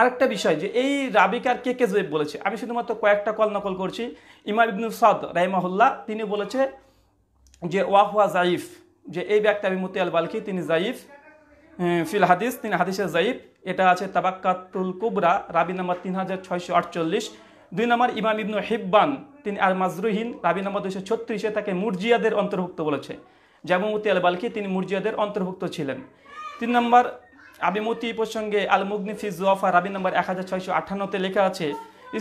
একটা বিষয় যে এই রাবিকার কে কে জৈব বলেছে আমি শুধুমাত্র কয়েকটা কল নকল করছি ইমাম ইবনু সাদ রাইমাহুল্লাহ তিনি বলেছে যে ওয়াহুয়া জাইফ যে এই ব্যক্তি আমি মুতিয়াল বালকি তিনি জাইফ হ্যাঁ, ফিল হাদিস তিনি হাদিসে জাইফ এটা আছে তাবাক্কাতুল কুবরা রাবি নাম্বার তিন হাজার ছয়শো আটচল্লিশ দুই নম্বর ইমাম ইবনু হিব্বান তিনি আর মাজরুহীন রাবি নাম্বার দুশো ছত্রিশে তাকে মুরজিয়াদের অন্তর্ভুক্ত বলেছে জামুমতি আল বালকি তিনি মুরজিয়াদের অন্তর্ভুক্ত ছিলেন তিন নম্বর আবিমতি প্রসঙ্গে আল মুগনি ফি জুয়াফা রাবি নম্বর এক হাজার ছয়শো আঠান্নতে লেখা আছে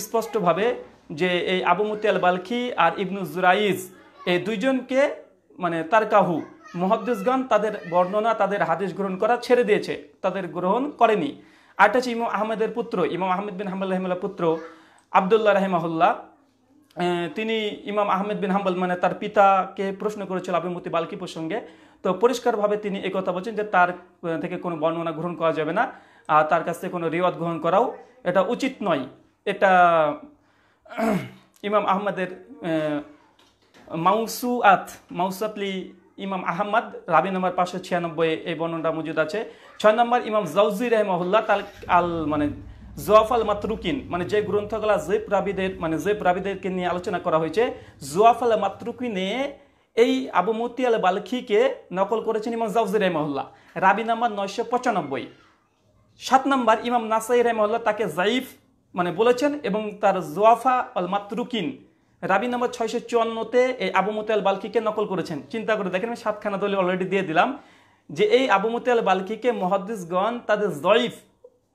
স্পষ্টভাবে যে এই আবুমতি আল বালকি আর ইবনু জুরাইজ এই দুইজনকে মানে তারকাহু মহাদ্দেশগণ তাদের বর্ণনা তাদের হাদিস গ্রহণ করা ছেড়ে দিয়েছে তাদের গ্রহণ করেনি আরেকটা হচ্ছে ইমাম আহমেদের পুত্র ইমাম আহমেদ বিন হাম্বাল রহমুল্লাহ পুত্র আবদুল্লাহ রহমাহুল্লাহ তিনি ইমাম আহমেদ বিন হাম্বাল মানে তার পিতাকে প্রশ্ন করেছিল আবিমতি বালকি প্রসঙ্গে তো পরিষ্কারভাবে তিনি কথা বলছেন যে তার থেকে কোনো বর্ণনা গ্রহণ করা যাবে না আর তার কাছ থেকে কোনো রিওয়াদ গ্রহণ করাও এটা উচিত নয় এটা ইমাম আহমেদের মাউসুআত মাউসাতলি ইমাম আহম্মদ রাবি নম্বর পাঁচশো ছিয়ানব্বই এই বর্ণনাটা মজুদ আছে ছয় নম্বর ইমাম জাউজি রহমহুল্লাহ তাল আল মানে জোয়াফ আল মাতরুকিন মানে যে গ্রন্থগুলা জৈব রাবিদের মানে জৈব রাবিদেরকে নিয়ে আলোচনা করা হয়েছে জোয়াফ আল মাতরুকিনে এই আবু মতি আল বালখিকে নকল করেছেন ইমাম জাউজি রহমহুল্লাহ রাবি নম্বর নয়শো পঁচানব্বই সাত নম্বর ইমাম নাসাই রহমহুল্লাহ তাকে জাইফ মানে বলেছেন এবং তার জোয়াফা আল মাতরুকিন রাবি নম্বর ছয়শো চুয়ান্নতে এই আবু মুতাল বালকিকে নকল করেছেন চিন্তা করে দেখেন আমি সাতখানা দলে অলরেডি দিয়ে দিলাম যে এই আবু মুতাল বালকিকে মহাদিসগণ তাদের জয়ীফ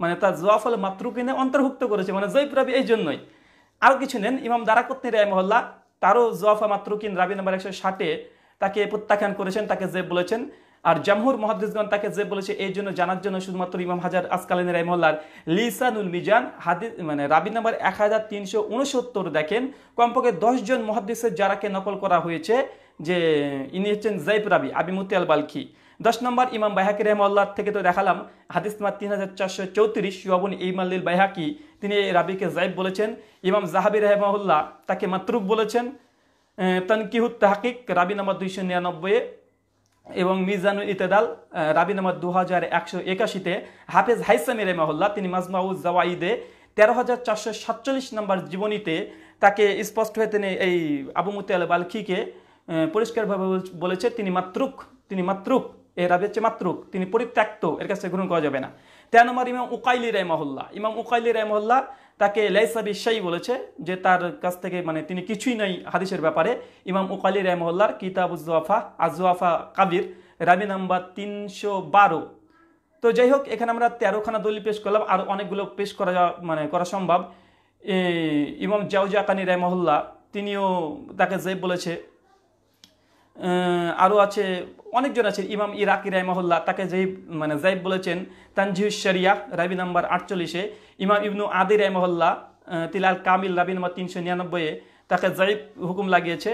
মানে তার জোয়াফল মাতৃকিনে অন্তর্ভুক্ত করেছে মানে জয়ীফ রাবি এই জন্যই আরও কিছু নেন ইমাম দারাকত্নী রায় মহল্লা তারও জোয়াফা মাতৃকিন রাবি নম্বর একশো ষাটে তাকে প্রত্যাখ্যান করেছেন তাকে জেব বলেছেন আর জামহুর মহাদিসগণ তাকে যে বলেছে এই জন্য জানার জন্য শুধুমাত্র ইমাম হাজার আসকালিন রহমল্লার লিসানুল মিজান হাদিস মানে রাবি নম্বর এক হাজার তিনশো উনসত্তর দেখেন কমপক্ষে দশজন মহাদিসের যারাকে নকল করা হয়েছে যে ইনি হচ্ছেন জৈব রাবি আবি মুতিয়াল বালখি দশ নম্বর ইমাম বাইহাকি রহমাল্লার থেকে তো দেখালাম হাদিস মার তিন হাজার চারশো চৌত্রিশ ইমাম ইমাল্লিল বাইহাকি তিনি এই রাবিকে জাইব বলেছেন ইমাম জাহাবি রহমাউল্লাহ তাকে মাতরুক বলেছেন তনকিহুত তাহাকিক রাবি নম্বর দুইশো নিরানব্বই এবং মিজানুল ইতেদাল রাবি নম্বর দু হাজার একশো একাশিতে হাফেজ হাইসামি মহল্লা তিনি মাজমাউজ জাওয়াইদে তেরো হাজার চারশো সাতচল্লিশ নম্বর জীবনীতে তাকে স্পষ্ট হয়ে তিনি এই আবু মুতিয়াল বালখিকে পরিষ্কারভাবে বলেছে তিনি মাতৃক তিনি মাতৃক এ রাবি হচ্ছে মাতৃক তিনি পরিত্যক্ত এর কাছে গ্রহণ করা যাবে না তেরো নম্বর ইমাম উকাইলি রায় মহল্লা ইমাম উকাইলি রায় মহল্লা তাকে লাইসাবি শাই বলেছে যে তার কাছ থেকে মানে তিনি কিছুই নাই হাদিসের ব্যাপারে ইমাম উকালি কিতাব কিতাবুজোয়াফা আজুয়াফা কাবির রাবি নাম্বার তিনশো বারো তো যাই হোক এখানে আমরা তেরোখানা দলিল পেশ করলাম আর অনেকগুলো পেশ করা মানে করা সম্ভব ইমাম জাউজাকানি রহমহল্লা তিনিও তাকে জৈব বলেছে আরও আছে অনেকজন আছে ইমাম ইরাকি মহল্লা তাকে যেই মানে জাইব বলেছেন তানজিউ শরিয়া রাবি নাম্বার আটচল্লিশে ইমাম ইবনু আদি মহল্লা তিলাল কামিল রাবি নাম্বার তিনশো নিরানব্বইয়ে তাকে জাইব হুকুম লাগিয়েছে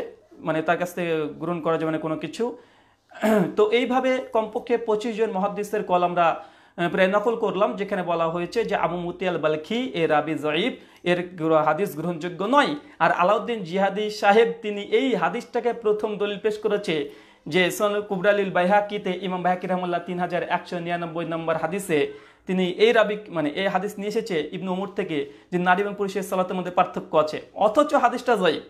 মানে তার কাছ থেকে গ্রহণ করা যাবে মানে কোনো কিছু তো এইভাবে কমপক্ষে পঁচিশ জন মহাদ্দিসের কল আমরা প্রায় নকল করলাম যেখানে বলা হয়েছে যে আবু মুতিয়াল বালখি এ রাবি জয়ীব এর হাদিস গ্রহণযোগ্য নয় আর আলাউদ্দিন জিহাদি সাহেব তিনি এই হাদিসটাকে প্রথম দলিল পেশ করেছে যে সন কুবরালিল বাইহাকিতে ইমাম বাহাকি রহমুল্লাহ তিন হাজার একশো নিরানব্বই নম্বর হাদিসে তিনি এই রাবি মানে এই হাদিস নিয়ে এসেছে ইবনু উমর থেকে যে নারী এবং পুরুষের সালাতের মধ্যে পার্থক্য আছে অথচ হাদিসটা জয়ীব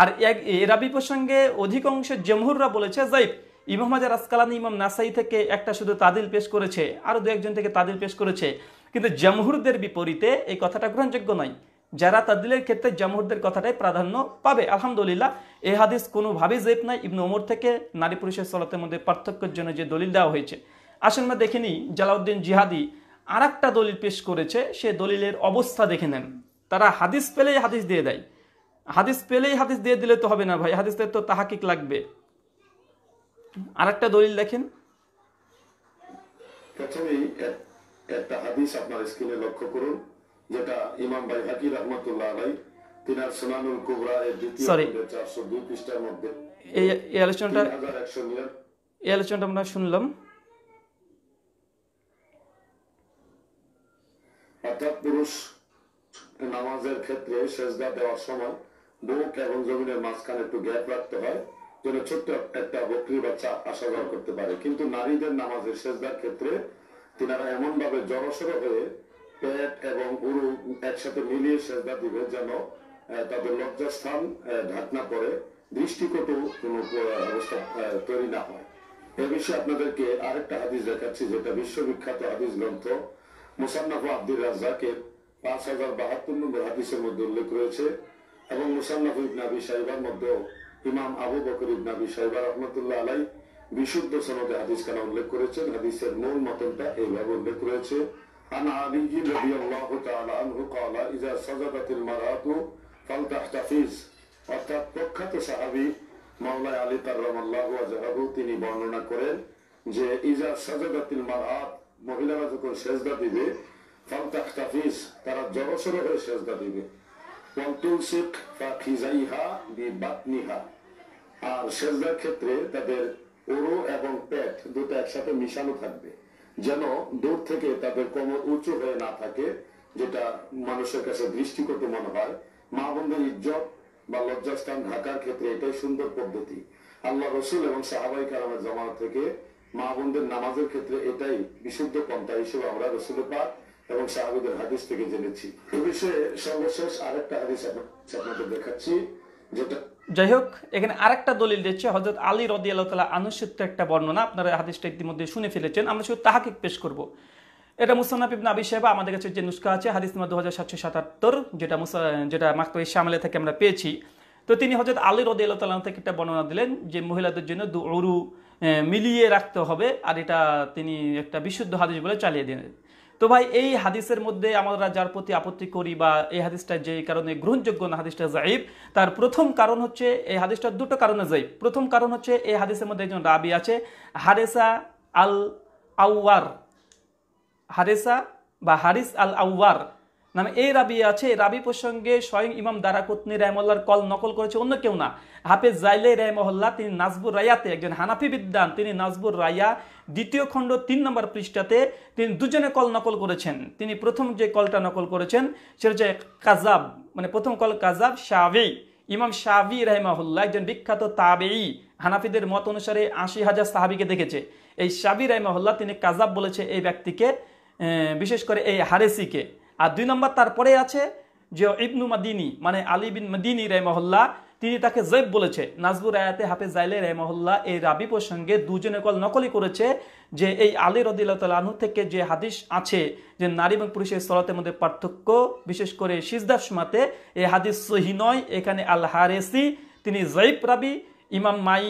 আর এক এ রাবি প্রসঙ্গে অধিকাংশ জমহুররা বলেছে জয়ীব ইমাম হাজার আসকালানি ইমাম নাসাই থেকে একটা শুধু তাদিল পেশ করেছে আরও দু একজন থেকে তাদিল পেশ করেছে কিন্তু জামহুরদের বিপরীতে এই কথাটা গ্রহণযোগ্য নয় যারা তাদিলের ক্ষেত্রে জামহুরদের কথাটাই প্রাধান্য পাবে আলহামদুলিল্লাহ এ হাদিস কোনোভাবেই জেব নাই ইবনু ওমর থেকে নারী পুরুষের সলতের মধ্যে পার্থক্যের জন্য যে দলিল দেওয়া হয়েছে আসেন আমরা দেখে নিই জালাউদ্দিন জিহাদি আর একটা দলিল পেশ করেছে সে দলিলের অবস্থা দেখে নেন তারা হাদিস পেলেই হাদিস দিয়ে দেয় হাদিস পেলেই হাদিস দিয়ে দিলে তো হবে না ভাই হাদিসের তো তাহাকিক লাগবে আরেকটা দলিল দেখেন একটা হাদিস আপনার স্ক্রিনে লক্ষ্য করুন যেটা ইমাম ভাই রহমতুল্লাহ ভাই সোনানুল কুবরা এর দ্বিতীয় চারশো দুই পৃষ্ঠার মধ্যে এই আলোচনাটা এই আলোচনাটা আমরা শুনলাম অর্থাৎ পুরুষ নামাজের ক্ষেত্রে সেজদা দেওয়ার সময় বুক এবং জমিনের মাঝখানে একটু গ্যাপ রাখতে হয় যেন ছোট্ট একটা বকরি বাচ্চা আসা যাওয়া করতে পারে কিন্তু নারীদের নামাজের শেষদার ক্ষেত্রে তিনারা এমন ভাবে জড়সড়ো হয়ে পেট এবং উরু একসাথে মিলিয়ে সেজদা দিবে যেন তাদের লজ্জাস্থান ঢাকনা পড়ে দৃষ্টিকটু কোন অবস্থা তৈরি না হয় এ বিষয়ে আপনাদেরকে আরেকটা হাদিস দেখাচ্ছি যেটা বিশ্ববিখ্যাত হাদিস গ্রন্থ মুসান্নাফ আব্দুর রাজ্জাকের পাঁচ হাজার বাহাত্তর নম্বর হাদিসের মধ্যে উল্লেখ রয়েছে এবং মুসান্নাফ ইবনাবি সাহিবার মধ্যেও ইমাম আবু বকর ইবনাবি সাহেব রহমতুল্লাহ আলাই বিশুদ্ধ সনদে হাদিস খানা উল্লেখ করেছেন হাদিসের মূল মতনটা এইভাবে উল্লেখ করেছে عن علي رضي الله تعالى عنه قال إذا صدقت المرأة فلتحتفظ অর্থাৎ প্রখ্যাত সাহাবি আলী আজহাবু তিনি বর্ণনা করেন যে ইজা সাজাদাতিল মারাত মহিলারা যখন সেজদা দিবে ফালতাখতাফিস তারা জড়সড় হয়ে সেজদা দিবে ওয়াল তুলসিক ফা খিজাইহা বি বাতনিহা আর সেজদার ক্ষেত্রে তাদের ওরো এবং পেট দুটো একসাথে মিশানো থাকবে যেন দূর থেকে তাদের কোমর উঁচু হয়ে না থাকে যেটা মানুষের কাছে দৃষ্টিকট মনে হয় মা বন্ধুর ইজ্জত বা লজ্জাস্থান ঢাকার ক্ষেত্রে এটাই সুন্দর পদ্ধতি আল্লাহ রসুল এবং সাহাবাই কালামের জমা থেকে মা বোনদের নামাজের ক্ষেত্রে এটাই বিশুদ্ধ পন্থা হিসেবে আমরা রসুল পাক এবং সাহাবিদের হাদিস থেকে জেনেছি এ বিষয়ে সর্বশেষ আরেকটা হাদিস আপনাদের দেখাচ্ছি যেটা যাই হোক এখানে আরেকটা দলিল দিচ্ছে হজরত আলী রদি আল্লাহ তালা আনুসিদ্ধ একটা বর্ণনা আপনারা হাদিসটা ইতিমধ্যে শুনে ফেলেছেন আমরা শুধু তাহাকে পেশ করব। এটা মুসান্নাফ ইবনা আবি সাহেব আমাদের কাছে যে নুস্কা আছে হাদিস নাম্বার দু হাজার সাতশো সাতাত্তর যেটা মুসা যেটা মাকতই শ্যামলে থেকে আমরা পেয়েছি তো তিনি হজরত আলী রদি আল্লাহ তালা থেকে একটা বর্ণনা দিলেন যে মহিলাদের জন্য দু মিলিয়ে রাখতে হবে আর এটা তিনি একটা বিশুদ্ধ হাদিস বলে চালিয়ে দিলেন তো ভাই এই হাদিসের মধ্যে আমরা যার প্রতি আপত্তি করি বা এই হাদিসটা যে কারণে গ্রহণযোগ্য না হাদিসটা জাইব তার প্রথম কারণ হচ্ছে এই হাদিসটা দুটো কারণে জাইব প্রথম কারণ হচ্ছে এই হাদিসের মধ্যে একজন রাবি আছে হারেসা আল আউয়ার হারেসা বা হারিস আল আউয়ার নামে এই রাবি আছে রাবি প্রসঙ্গে স্বয়ং ইমাম দারাকুতনি রায়মল্লার কল নকল করেছে অন্য কেউ না হাফেজ জাইলে রায়মহল্লা তিনি নাজবুর রায়াতে একজন হানাফি বিদ্যান তিনি নাজবুর রায়া দ্বিতীয় খণ্ড তিন নম্বর পৃষ্ঠাতে তিনি দুজনে কল নকল করেছেন তিনি প্রথম যে কলটা নকল করেছেন সেটা হচ্ছে কাজাব মানে প্রথম কল কাজাব শাহি ইমাম শাহি রহমাহুল্লাহ একজন বিখ্যাত তাবেই হানাফিদের মত অনুসারে আশি হাজার সাহাবিকে দেখেছে এই শাহি রহমাহুল্লাহ তিনি কাজাব বলেছে এই ব্যক্তিকে বিশেষ করে এই হারেসিকে আর দুই নম্বর তারপরে আছে যে ইবনু মাদিনী মানে আলিবিন মদিনী মাদিনী তিনি তাকে জৈব বলেছে নাজবুর আয়াতে হাফেজ জাইলে রেমহল্লা এই রাবি প্রসঙ্গে দুজনে কল নকলি করেছে যে এই আলী রদিল্লাহ থেকে যে হাদিস আছে যে নারী এবং পুরুষের সলাতের মধ্যে পার্থক্য বিশেষ করে সিজদার সুমাতে এই হাদিস সহি নয় এখানে আল হারেসি তিনি জৈব রাবি ইমাম মাই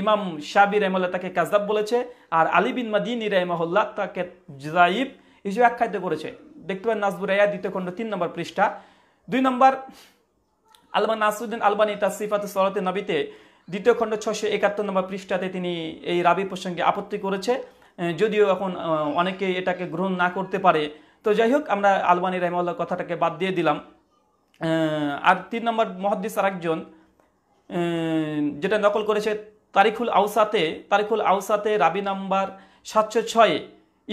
ইমাম শাবি রহমল্লা তাকে কাজাব বলেছে আর আলী বিন মাদিনী রেমহল্লা তাকে জাইব হিসেবে আখ্যায়িত করেছে দেখতে পারেন নাজবুর আয়া দ্বিতীয় খণ্ড তিন নম্বর পৃষ্ঠা দুই নম্বর আলমা নাসুদ্দিন আলবানি তার সিফাত সরাতে নবীতে দ্বিতীয় খণ্ড ছশো একাত্তর নম্বর পৃষ্ঠাতে তিনি এই রাবি প্রসঙ্গে আপত্তি করেছে যদিও এখন অনেকে এটাকে গ্রহণ না করতে পারে তো যাই হোক আমরা আলবানি রহমাল্লার কথাটাকে বাদ দিয়ে দিলাম আর তিন নম্বর মহাদ্দিস আরেকজন যেটা নকল করেছে তারিখুল আউসাতে তারিখুল আউসাতে রাবি নাম্বার সাতশো ছয়ে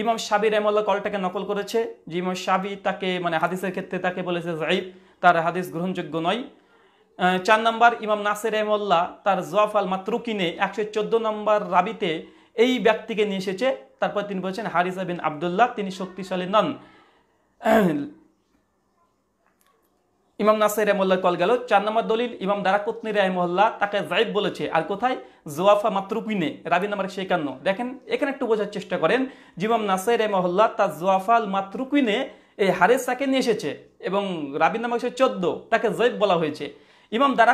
ইমাম সাবি রহমাল্লা কলটাকে নকল করেছে যে ইমাম সাবি তাকে মানে হাদিসের ক্ষেত্রে তাকে বলেছে জাইব তার হাদিস গ্রহণযোগ্য নয় চার নম্বর ইমাম নাসের এমল্লা তার জওয়াফাল মাতরুকিনে একশো চোদ্দো নম্বর রাবিতে এই ব্যক্তিকে নিয়ে এসেছে তারপর তিনি বলছেন হারিসা বিন আবদুল্লাহ তিনি শক্তিশালী নন ইমাম নাসের রহমল্লার কল গেল চার নম্বর দলিল ইমাম দারাকুতনি রহমল্লা তাকে জাইব বলেছে আর কোথায় জোয়াফা মাতরুকিনে রাবি নাম্বার শেখান্ন দেখেন এখানে একটু বোঝার চেষ্টা করেন জিমাম নাসের রহমল্লা তার জোয়াফাল মাতরুকিনে এই হারেসাকে নিয়ে এসেছে এবং রাবি নাম্বার চোদ্দ তাকে জৈব বলা হয়েছে ইমাম ও তার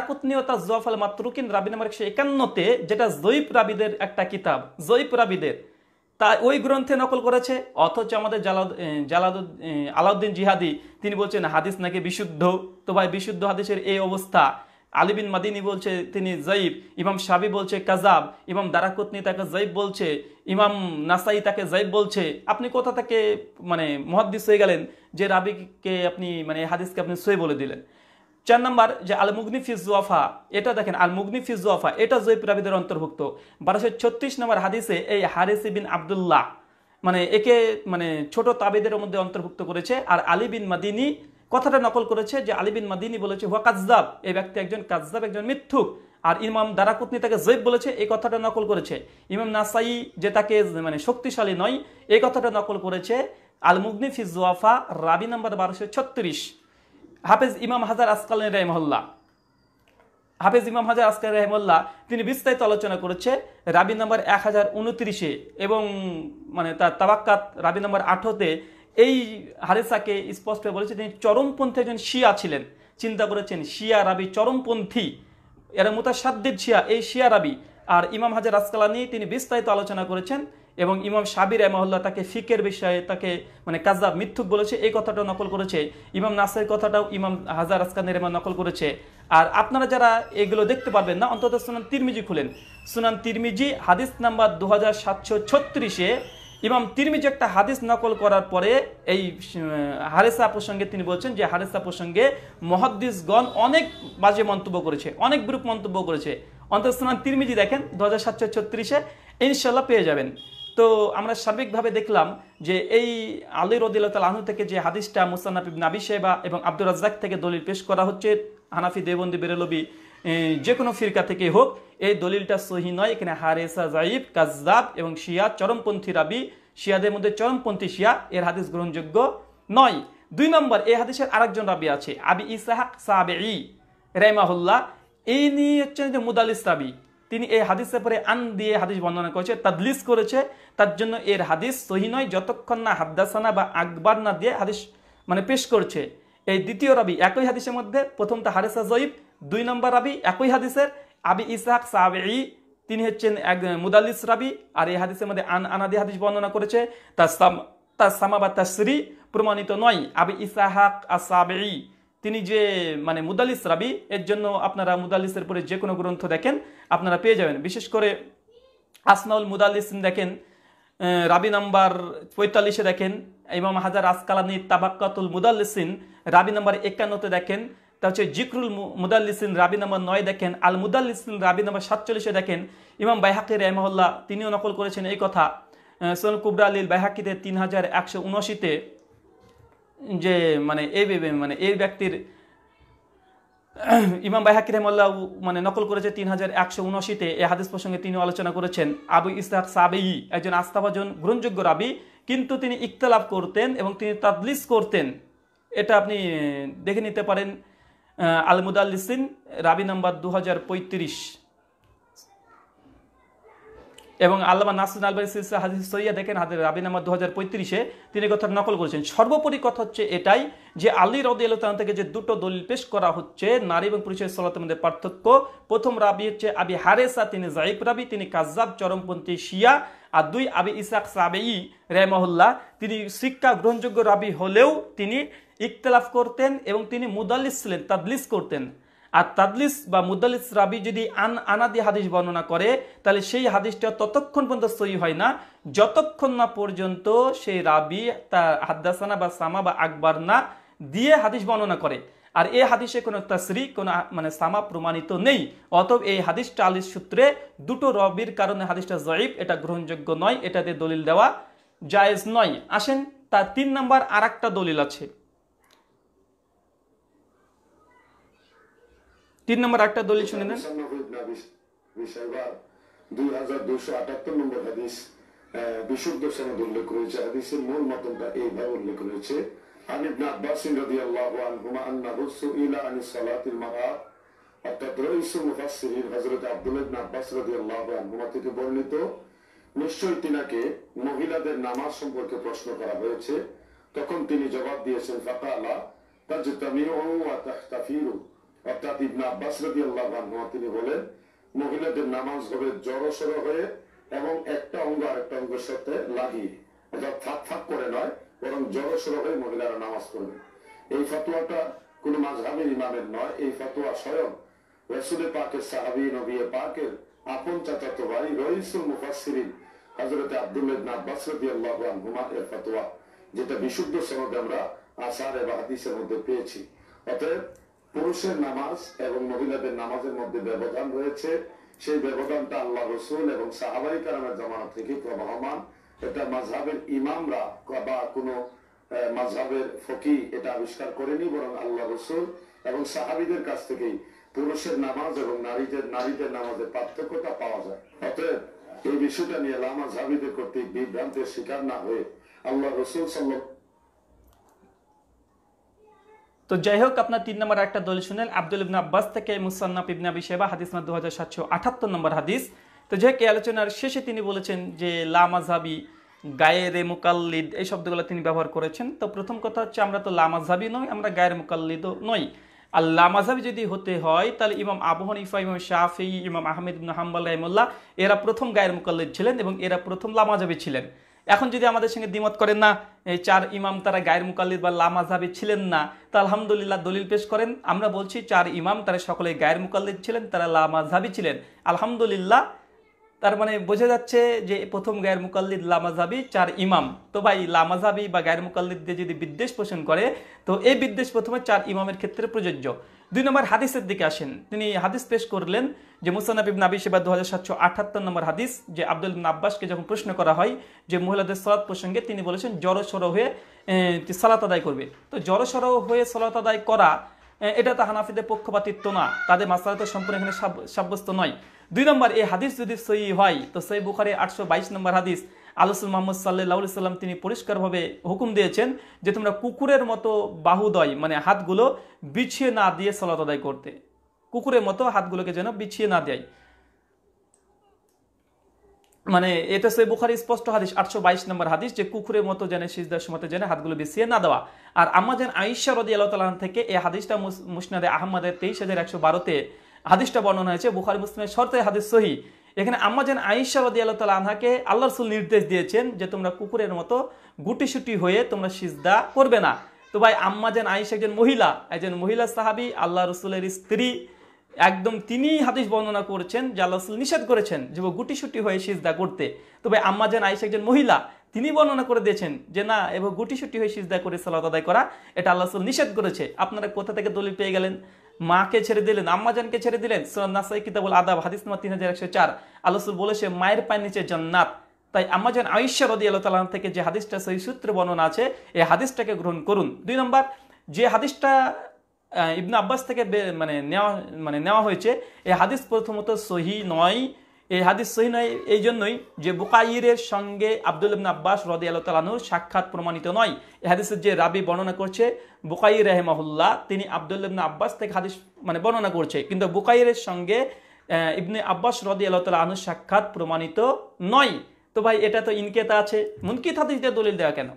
আল মাতরুকিন রাবি নাম্বার একশো একান্নতে যেটা জৈব রাবিদের একটা কিতাব জৈব রাবিদের তা ওই গ্রন্থে নকল করেছে অথচ আমাদের জালাদ জালাদ আলাউদ্দিন জিহাদি তিনি বলছেন হাদিস নাকি বিশুদ্ধ তো ভাই বিশুদ্ধ হাদিসের এই অবস্থা আলিবিন মাদিনী বলছে তিনি জৈব ইমাম সাবি বলছে কাজাব ইমাম দারাকুতনি তাকে জৈব বলছে ইমাম নাসাই তাকে জৈব বলছে আপনি কোথা থেকে মানে মহাদ্দিস হয়ে গেলেন যে রাবিকে আপনি মানে হাদিসকে আপনি সই বলে দিলেন চার নম্বর যে আলমুগ্নি ফিজুয়াফা এটা দেখেন আলমুগ্নি ফিজুয়াফা এটা জৈব রাবিদের অন্তর্ভুক্ত বারোশো ছত্রিশ নম্বর হাদিসে এই হারেসি বিন আবদুল্লাহ মানে একে মানে ছোট তাবেদের মধ্যে অন্তর্ভুক্ত করেছে আর আলী বিন মাদিনী কথাটা নকল করেছে যে আলী বিন মাদিনী বলেছে হুয়া কাজদাব এই ব্যক্তি একজন কাজদাব একজন মিথ্যুক আর ইমাম দারাকুতনি তাকে জৈব বলেছে এই কথাটা নকল করেছে ইমাম নাসাই যে তাকে মানে শক্তিশালী নয় এই কথাটা নকল করেছে আলমুগনি ফিজুয়াফা রাবি নাম্বার বারোশো ছত্রিশ হাফেজ ইমাম হাজার আসকালানি রহমল্লা হাফেজ ইমাম হাজার আসকাল রহমল্লা তিনি বিস্তারিত আলোচনা করেছে রাবি নম্বর এক হাজার উনত্রিশে এবং মানে তার তাবাক্কাত রাবি নম্বর আঠোতে এই হারেসাকে স্পষ্ট বলেছে তিনি চরমপন্থী একজন শিয়া ছিলেন চিন্তা করেছেন শিয়া রাবি চরমপন্থী এরা মোতাসাদ্দির শিয়া এই শিয়া রাবি আর ইমাম হাজার আসকালানি তিনি বিস্তারিত আলোচনা করেছেন এবং ইমাম সাবির এমহল্লা তাকে ফিকের বিষয়ে তাকে মানে কাজাব মিথ্যুক বলেছে এই কথাটাও নকল করেছে ইমাম নাসের কথাটাও ইমাম হাজার আসকানের এমন নকল করেছে আর আপনারা যারা এগুলো দেখতে পারবেন না অন্তত সুনান তিরমিজি খুলেন সুনান তিরমিজি হাদিস নাম্বার দু হাজার সাতশো ছত্রিশে ইমাম তিরমিজি একটা হাদিস নকল করার পরে এই হারেসা প্রসঙ্গে তিনি বলছেন যে হারেসা প্রসঙ্গে মহাদ্দিসগণ অনেক বাজে মন্তব্য করেছে অনেক গ্রুপ মন্তব্য করেছে অন্তত সুনান তিরমিজি দেখেন দু হাজার সাতশো ছত্রিশে ইনশাল্লাহ পেয়ে যাবেন তো আমরা সার্বিকভাবে দেখলাম যে এই আলী রদিল্লাহ আহু থেকে যে হাদিসটা মুসান্নাফ নাবি সেবা এবং আব্দুর রাজ্জাক থেকে দলিল পেশ করা হচ্ছে হানাফি দেবন্দি বেরেলবি যে কোনো ফিরকা থেকে হোক এই দলিলটা সহি নয় এখানে হারেসা জাইব কাজাব এবং শিয়া চরমপন্থী রাবি শিয়াদের মধ্যে চরমপন্থী শিয়া এর হাদিস গ্রহণযোগ্য নয় দুই নম্বর এই হাদিসের আরেকজন রাবি আছে আবি ইসাহাক সাবে ই রেমাহুল্লাহ এই নিয়ে হচ্ছেন যে মুদালিস রাবি তিনি এই হাদিসের পরে আন দিয়ে হাদিস বর্ণনা করেছে তাদলিস করেছে তার জন্য এর হাদিস সহি নয় যতক্ষণ না হাদ্দাসানা বা আকবার না দিয়ে হাদিস মানে পেশ করছে এই দ্বিতীয় রাবি একই হাদিসের মধ্যে প্রথমটা হারেসা জয়ীব দুই নম্বর রাবি একই হাদিসের আবি ইসাহাক সাবি তিনি হচ্ছেন এক মুদালিস রাবি আর এই হাদিসের মধ্যে আন আনাদি হাদিস বর্ণনা করেছে তার সাম তার সামা বা শ্রী প্রমাণিত নয় আবি ইসাহাক আসাবি তিনি যে মানে মুদালিস রাবি এর জন্য আপনারা মুদালিসের পরে যে কোনো গ্রন্থ দেখেন আপনারা পেয়ে যাবেন বিশেষ করে আসনাউল মুদালিস দেখেন রাবি নাম্বার পঁয়তাল্লিশে দেখেন ইমাম হাজার আসকালানি তাবাক্কাতুল মুদাল্লিসিন রাবি নাম্বার একান্নতে দেখেন তা হচ্ছে জিকরুল মুদাল্লিসিন রাবি নাম্বার নয় দেখেন আল মুদাল্লিসিন রাবি নাম্বার সাতচল্লিশে দেখেন ইমাম বাইহাকি রহমহল্লা তিনিও নকল করেছেন এই কথা সোল কুবরা আলীল বাইহাকিতে তিন হাজার একশো উনআশিতে যে মানে এই মানে এই ব্যক্তির ইমাম বাহাকি রহমাল্লাহ মানে নকল করেছে তিন হাজার একশো উনআশিতে এ হাদিস প্রসঙ্গে তিনি আলোচনা করেছেন আবু ইসহাক সাবেই একজন আস্থাভাজন গ্রহণযোগ্য রাবি কিন্তু তিনি ইক্তলাভ করতেন এবং তিনি তাদলিস করতেন এটা আপনি দেখে নিতে পারেন আলমুদাল্লিসিন রাবি নাম্বার দু হাজার পঁয়ত্রিশ এবং আল্লামা নাসির আলবানি সিলসিলা সৈয়া দেখেন হাজির রাবি নাম্বার দু হাজার পঁয়ত্রিশে তিনি কথা নকল করেছেন সর্বোপরি কথা হচ্ছে এটাই যে আলী রদি আল্লাহ থেকে যে দুটো দলিল পেশ করা হচ্ছে নারী এবং পুরুষের সলাতের মধ্যে পার্থক্য প্রথম রাবি হচ্ছে আবি হারেসা তিনি জাইফ রাবি তিনি কাজাব চরমপন্থী শিয়া আর দুই আবি ইসাক সাবেই রেমহল্লা তিনি শিক্ষা গ্রহণযোগ্য রাবি হলেও তিনি ইকতলাফ করতেন এবং তিনি মুদাল্লিস ছিলেন তাদলিস করতেন আর তাদলিস বা মুদালিস রাবি যদি আন আনাদি হাদিস বর্ণনা করে তাহলে সেই হাদিসটা ততক্ষণ পর্যন্ত সই হয় না যতক্ষণ না পর্যন্ত সেই রাবি তা হাদ্দাসানা বা সামা বা আকবর না দিয়ে হাদিস বর্ণনা করে আর এই হাদিসে কোনো তাসরি কোনো মানে সামা প্রমাণিত নেই অতএব এই হাদিসটা আলিস সূত্রে দুটো রবির কারণে হাদিসটা জয়ীব এটা গ্রহণযোগ্য নয় এটাতে দলিল দেওয়া জায়েজ নয় আসেন তার তিন নম্বর আর দলিল আছে তিন নম্বর আটটা দলিল শুনে নেন বিশুদ্ধ সনদ উল্লেখ রয়েছে হাদিসের মূল মতনটা এইভাবে উল্লেখ রয়েছে অর্থাৎ মুফাসসিরিন হযরত আব্দুল্লাহ ইবনে আব্বাস রাদিয়াল্লাহু থেকে বর্ণিত নিশ্চয় তিনাকে মহিলাদের নামাজ সম্পর্কে প্রশ্ন করা হয়েছে তখন তিনি জবাব দিয়েছেন ফাকালা তাজতামিউ ওয়া তাহতাফিরু অর্থাৎ ইবনা আব্বাস রবি আল্লাহ তিনি বলেন মহিলাদের নামাজ হবে জড়সড় হয়ে এবং একটা অঙ্গ আরেকটা অঙ্গের সাথে লাগিয়ে অর্থাৎ থাক থাক করে নয় বরং হয়ে মহিলারা নামাজ পড়বে এই মাঝহাবের ইমামের নয় এই স্বয়ং রসুলে পাকের সাহাবি নবী পাকের আপন ভাই মুফাসিরিন আব্বাস রবি আল্লাহ এর যেটা বিশুদ্ধ সনদে আমরা আসার এবং হাদিসের মধ্যে পেয়েছি অতএব পুরুষের নামাজ এবং মহিলাদের নামাজের মধ্যে ব্যবধান রয়েছে সেই ব্যবধানটা আল্লাহ রসুল এবং সাহাবাই কারামের জমানা থেকে প্রবাহমান এটা মাঝহাবের ইমামরা বা কোনো মাঝহাবের ফকি এটা আবিষ্কার করেনি বরং আল্লাহ রসুল এবং সাহাবিদের কাছ থেকেই পুরুষের নামাজ এবং নারীদের নারীদের নামাজের পার্থক্যটা পাওয়া যায় অতএব এই বিষয়টা নিয়ে লামা ঝাবিদের কর্তৃক বিভ্রান্তের শিকার না হয়ে আল্লাহ রসুল সাল্লাহ তো যাই হোক আপনার তিন নম্বর একটা দলিল শুনেন আব্দুল ইবনা আব্বাস থেকে মুসান্নাফ ইবনা বিশেবা হাদিস না দু হাজার সাতশো আঠাত্তর নম্বর হাদিস তো হোক এই আলোচনার শেষে তিনি বলেছেন যে লামাজাবি গায়ের এ মুকাল্লিদ এই শব্দগুলো তিনি ব্যবহার করেছেন তো প্রথম কথা হচ্ছে আমরা তো লামাজাবি নই আমরা গায়ের মুকাল্লিদও নই আর লামাজাবি যদি হতে হয় তাহলে ইমাম আবু ইফা ইমাম শাহি ইমাম আহমেদ ইবনা হাম্বাল রাহিমুল্লাহ এরা প্রথম গায়ের মুকাল্লিদ ছিলেন এবং এরা প্রথম লামাজাবি ছিলেন এখন যদি আমাদের সঙ্গে দ্বিমত করেন না চার ইমাম তারা গায়ের মুকাল্লিদ বা লামাজাবি ছিলেন না তা আলহামদুলিল্লাহ দলিল পেশ করেন আমরা বলছি চার ইমাম তারা সকলে গায়ের মুকাল্লিদ ছিলেন তারা লামাজাবি ছিলেন আলহামদুলিল্লাহ তার মানে বোঝা যাচ্ছে যে প্রথম গায়ের মুকাল্লিদ লামাজাবি চার ইমাম তো ভাই লামাজাবি বা গায়ের দিয়ে যদি বিদ্বেষ পোষণ করে তো এই বিদ্বেষ প্রথমে চার ইমামের ক্ষেত্রে প্রযোজ্য দুই নম্বর হাদিসের দিকে আসেন তিনি হাদিস পেশ করলেন যে মুসানাবিব নাবী সেবা দু হাজার নম্বর হাদিস যে আব্দুল আব্বাসকে যখন প্রশ্ন করা হয় যে মহিলাদের সলাৎ প্রসঙ্গে তিনি বলেছেন জড়সড় হয়ে সালাত আদায় করবে তো জড়সড় হয়ে সালাত আদায় করা এটা তা হানাফিদের পক্ষপাতিত্ব না তাদের মাসালাতে সম্পূর্ণ এখানে সাব্যস্ত নয় দুই নম্বর এই হাদিস যদি সই হয় তো সেই বুখারে আটশো বাইশ নম্বর হাদিস আলসুল মোহাম্মদ সাল্লাহ সাল্লাম তিনি পরিষ্কারভাবে হুকুম দিয়েছেন যে তোমরা কুকুরের মতো বাহুদয় মানে হাতগুলো বিছিয়ে না দিয়ে সলাত আদায় করতে কুকুরের মতো হাতগুলোকে যেন বিছিয়ে না দেয় মানে এটা সে বুখারি স্পষ্ট হাদিস আটশো বাইশ নম্বর হাদিস যে কুকুরের মতো যেন সিজদার সময় যেন হাতগুলো বিছিয়ে না দেওয়া আর আম্মা যেন আইসা রদি আল্লাহ থেকে এই হাদিসটা মুসনাদে আহমদের তেইশ হাজার একশো বারোতে হাদিসটা বর্ণনা হয়েছে বুখারি মুসলিমের শর্তে হাদিস সহি এখানে আম্মাজান আইসা রদি আল্লাহ তালা আনহাকে আল্লাহ রসুল নির্দেশ দিয়েছেন যে তোমরা কুকুরের মতো গুটিসুটি হয়ে তোমরা সিজদা করবে না তো ভাই আম্মাজান আইসা একজন মহিলা একজন মহিলা সাহাবি আল্লাহ রসুলের স্ত্রী একদম তিনি হাদিস বর্ণনা করেছেন যে আল্লাহ রসুল নিষেধ করেছেন যে গুটিসুটি হয়ে সিজদা করতে তো ভাই আম্মাজান আইসা একজন মহিলা তিনি বর্ণনা করে দিয়েছেন যে না এবং গুটিসুটি হয়ে সিজদা করে সালাত আদায় করা এটা আল্লাহ রসুল নিষেধ করেছে আপনারা কোথা থেকে দলিল পেয়ে গেলেন মাকে ছেড়ে দিলেন আম্মাজানকে ছেড়ে দিলেন সুরান নাসাই কিতাবুল আদাব হাদিস নম্বর তিন হাজার একশো চার আলোসুল বলেছে মায়ের পায়ের নিচে জান্নাত তাই আম্মাজান আয়ুষ্যা রদি আল্লাহ তালান থেকে যে হাদিসটা সেই সূত্রে বর্ণনা আছে এই হাদিসটাকে গ্রহণ করুন দুই নম্বর যে হাদিসটা ইবনা আব্বাস থেকে মানে নেওয়া মানে নেওয়া হয়েছে এই হাদিস প্রথমত সহি নয় এই হাদিস সহি নয় এই জন্যই যে বুকাইরের সঙ্গে আব্দুল ইবনা আব্বাস রদে আল্লাহ সাক্ষাৎ প্রমাণিত নয় এই হাদিসের যে রাবি বর্ণনা করছে বুকাই রেহমাহুল্লাহ তিনি আব্দুল আব্বাস থেকে হাদিস মানে বর্ণনা করছে কিন্তু বুকাইরের সঙ্গে ইবনে আব্বাস রদি আল্লাহ তালা আনুর সাক্ষাৎ প্রমাণিত নয় তো ভাই এটা তো ইনকেতা আছে মুনকিত হাদিস দিয়ে দলিল দেওয়া কেন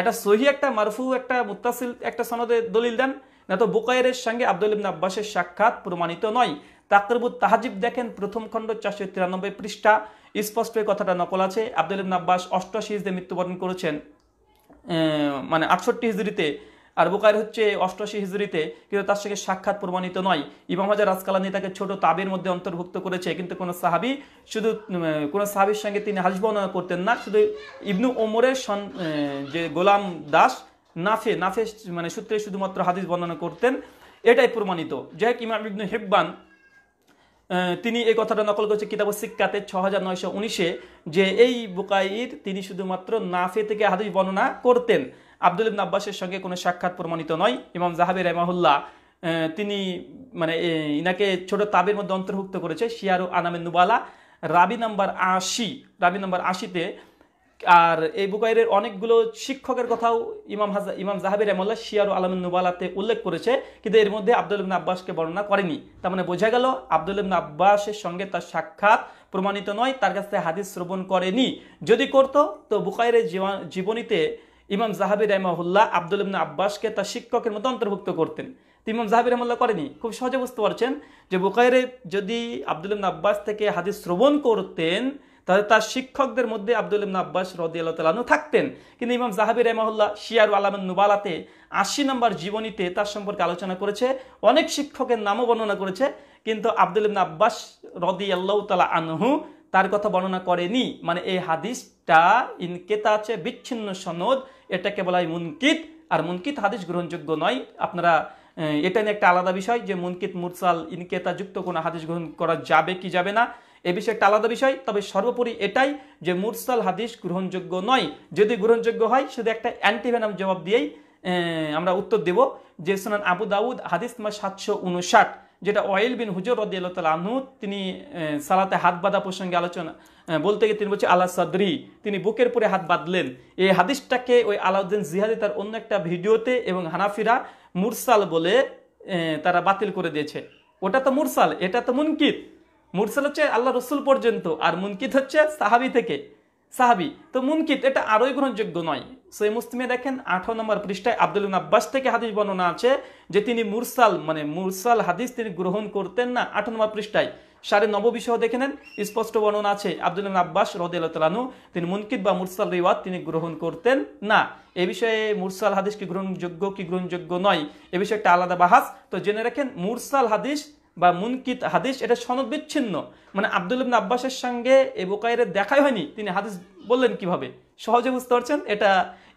এটা সহি একটা মারফু একটা মুতাসিল একটা সনদে দলিল দেন না তো বুকাইরের সঙ্গে আব্দুল আব্বাসের সাক্ষাৎ প্রমাণিত নয় তাকরিবুত তাহাজিব দেখেন প্রথম খণ্ড চারশো তিরানব্বই পৃষ্ঠা স্পষ্ট কথাটা নকল আছে আব্দুল আব্বাস অষ্টআশি হিজড়ে মৃত্যুবরণ করেছেন মানে আটষট্টি হিজড়িতে আর বুকায়ের হচ্ছে অষ্টআশি হিজড়িতে কিন্তু তার সঙ্গে সাক্ষাৎ প্রমাণিত নয় ইমাম হাজার রাজকালানি তাকে ছোট তাবের মধ্যে অন্তর্ভুক্ত করেছে কিন্তু কোনো সাহাবি শুধু কোনো সাহাবির সঙ্গে তিনি হাসবর্ণনা করতেন না শুধু ইবনু ওমরের সন যে গোলাম দাস নাফে নাফে মানে সূত্রে শুধুমাত্র হাদিস বর্ণনা করতেন এটাই প্রমাণিত যাই হোক ইমাম ইবনু হেব্বান তিনি এই কথাটা নকল করেছে কিতাব সিক্কাতে ছ হাজার নয়শো উনিশে যে এই বুকাইর তিনি শুধুমাত্র নাফে থেকে হাদিস বর্ণনা করতেন আব্দুল আব্বাসের সঙ্গে কোনো সাক্ষাৎ প্রমাণিত নয় ইমাম জাহাবির রহমাহুল্লাহ তিনি মানে ইনাকে ছোট তাবের মধ্যে অন্তর্ভুক্ত করেছে শিয়ারু আনামে নুবালা রাবি নাম্বার আশি রাবি নাম্বার আশিতে আর এই বুকাইরের অনেকগুলো শিক্ষকের কথাও ইমাম হাজা ইমাম জাহাবির রহমল্লা শিয়ারু আলমিন নুবালাতে উল্লেখ করেছে কিন্তু এর মধ্যে আবদুল ইবনা আব্বাসকে বর্ণনা করেনি তার মানে বোঝা গেল আবদুল ইবনা আব্বাসের সঙ্গে তার সাক্ষাৎ প্রমাণিত নয় তার কাছে হাদিস শ্রবণ করেনি যদি করত তো বুকাইরের জীবনীতে ইমাম জাহাবির রহমাহুল্লাহ আবদুল ইবনা আব্বাসকে তার শিক্ষকের মতো অন্তর্ভুক্ত করতেন ইমাম জাহাবির রহমুল্লাহ করেনি খুব সহজে বুঝতে পারছেন যে বুকাইরে যদি আবদুল ইবনা আব্বাস থেকে হাদিস শ্রবণ করতেন তাহলে তার শিক্ষকদের মধ্যে আব্দুল ইবনা আব্বাস রদি আল্লাহ তালানু থাকতেন কিন্তু ইমাম জাহাবির রহমাহুল্লাহ শিয়ার আলম নুবালাতে আশি নম্বর জীবনীতে তার সম্পর্কে আলোচনা করেছে অনেক শিক্ষকের নামও বর্ণনা করেছে কিন্তু আব্দুল ইবনা আব্বাস রদি আল্লাহ তালা আনহু তার কথা বর্ণনা করেনি মানে এই হাদিসটা ইনকেতা আছে বিচ্ছিন্ন সনদ এটাকে বলা হয় মুনকিত আর মুনকিত হাদিস গ্রহণযোগ্য নয় আপনারা এটা নিয়ে একটা আলাদা বিষয় যে মুনকিত মুরসাল ইনকেতা যুক্ত কোনো হাদিস গ্রহণ করা যাবে কি যাবে না এ বিষয়ে একটা আলাদা বিষয় তবে সর্বোপরি এটাই যে মুরসাল হাদিস গ্রহণযোগ্য নয় যদি গ্রহণযোগ্য হয় শুধু একটা অ্যান্টিভেনাম জবাব দিয়েই আমরা উত্তর দেব যে সোনান আবু দাউদ হাদিস নম্বর সাতশো উনষাট যেটা অয়েল বিন হুজুর আহ তিনি সালাতে হাত বাঁধা প্রসঙ্গে আলোচনা বলতে গিয়ে তিনি বলছেন আল্লাহ সাদরি তিনি বুকের পরে হাত বাঁধলেন এই হাদিসটাকে ওই আলাউদ্দিন জিহাদি তার অন্য একটা ভিডিওতে এবং হানাফিরা মুরসাল বলে তারা বাতিল করে দিয়েছে ওটা তো মুরসাল এটা তো মুনকিত মুরসাল হচ্ছে আল্লাহ রসুল পর্যন্ত আর মুনকিত হচ্ছে সাহাবি থেকে সাহাবি তো মুনকিত এটা আরোই গ্রহণযোগ্য নয় সেই মুসলিমে দেখেন আঠারো নম্বর পৃষ্ঠায় আব্দুল আব্বাস থেকে হাদিস বর্ণনা আছে যে তিনি মুরসাল মানে মুরসাল হাদিস তিনি গ্রহণ করতেন না আঠারো নম্বর পৃষ্ঠায় সাড়ে বিষয় দেখে নেন স্পষ্ট বর্ণনা আছে আব্দুল আব্বাস রদানু তিনি মুনকিত বা মুরসাল রিওয়াত তিনি গ্রহণ করতেন না এ বিষয়ে মুরসাল হাদিস কি গ্রহণযোগ্য কি গ্রহণযোগ্য নয় এ বিষয়ে একটা আলাদা বাহাস তো জেনে রাখেন মুরসাল হাদিস বা মুনকিত হাদিস এটা সনদ বিচ্ছিন্ন মানে আবদুল আব্বাসের সঙ্গে এ বোকাইরের দেখাই হয়নি তিনি হাদিস বললেন কিভাবে সহজে বুঝতে পারছেন এটা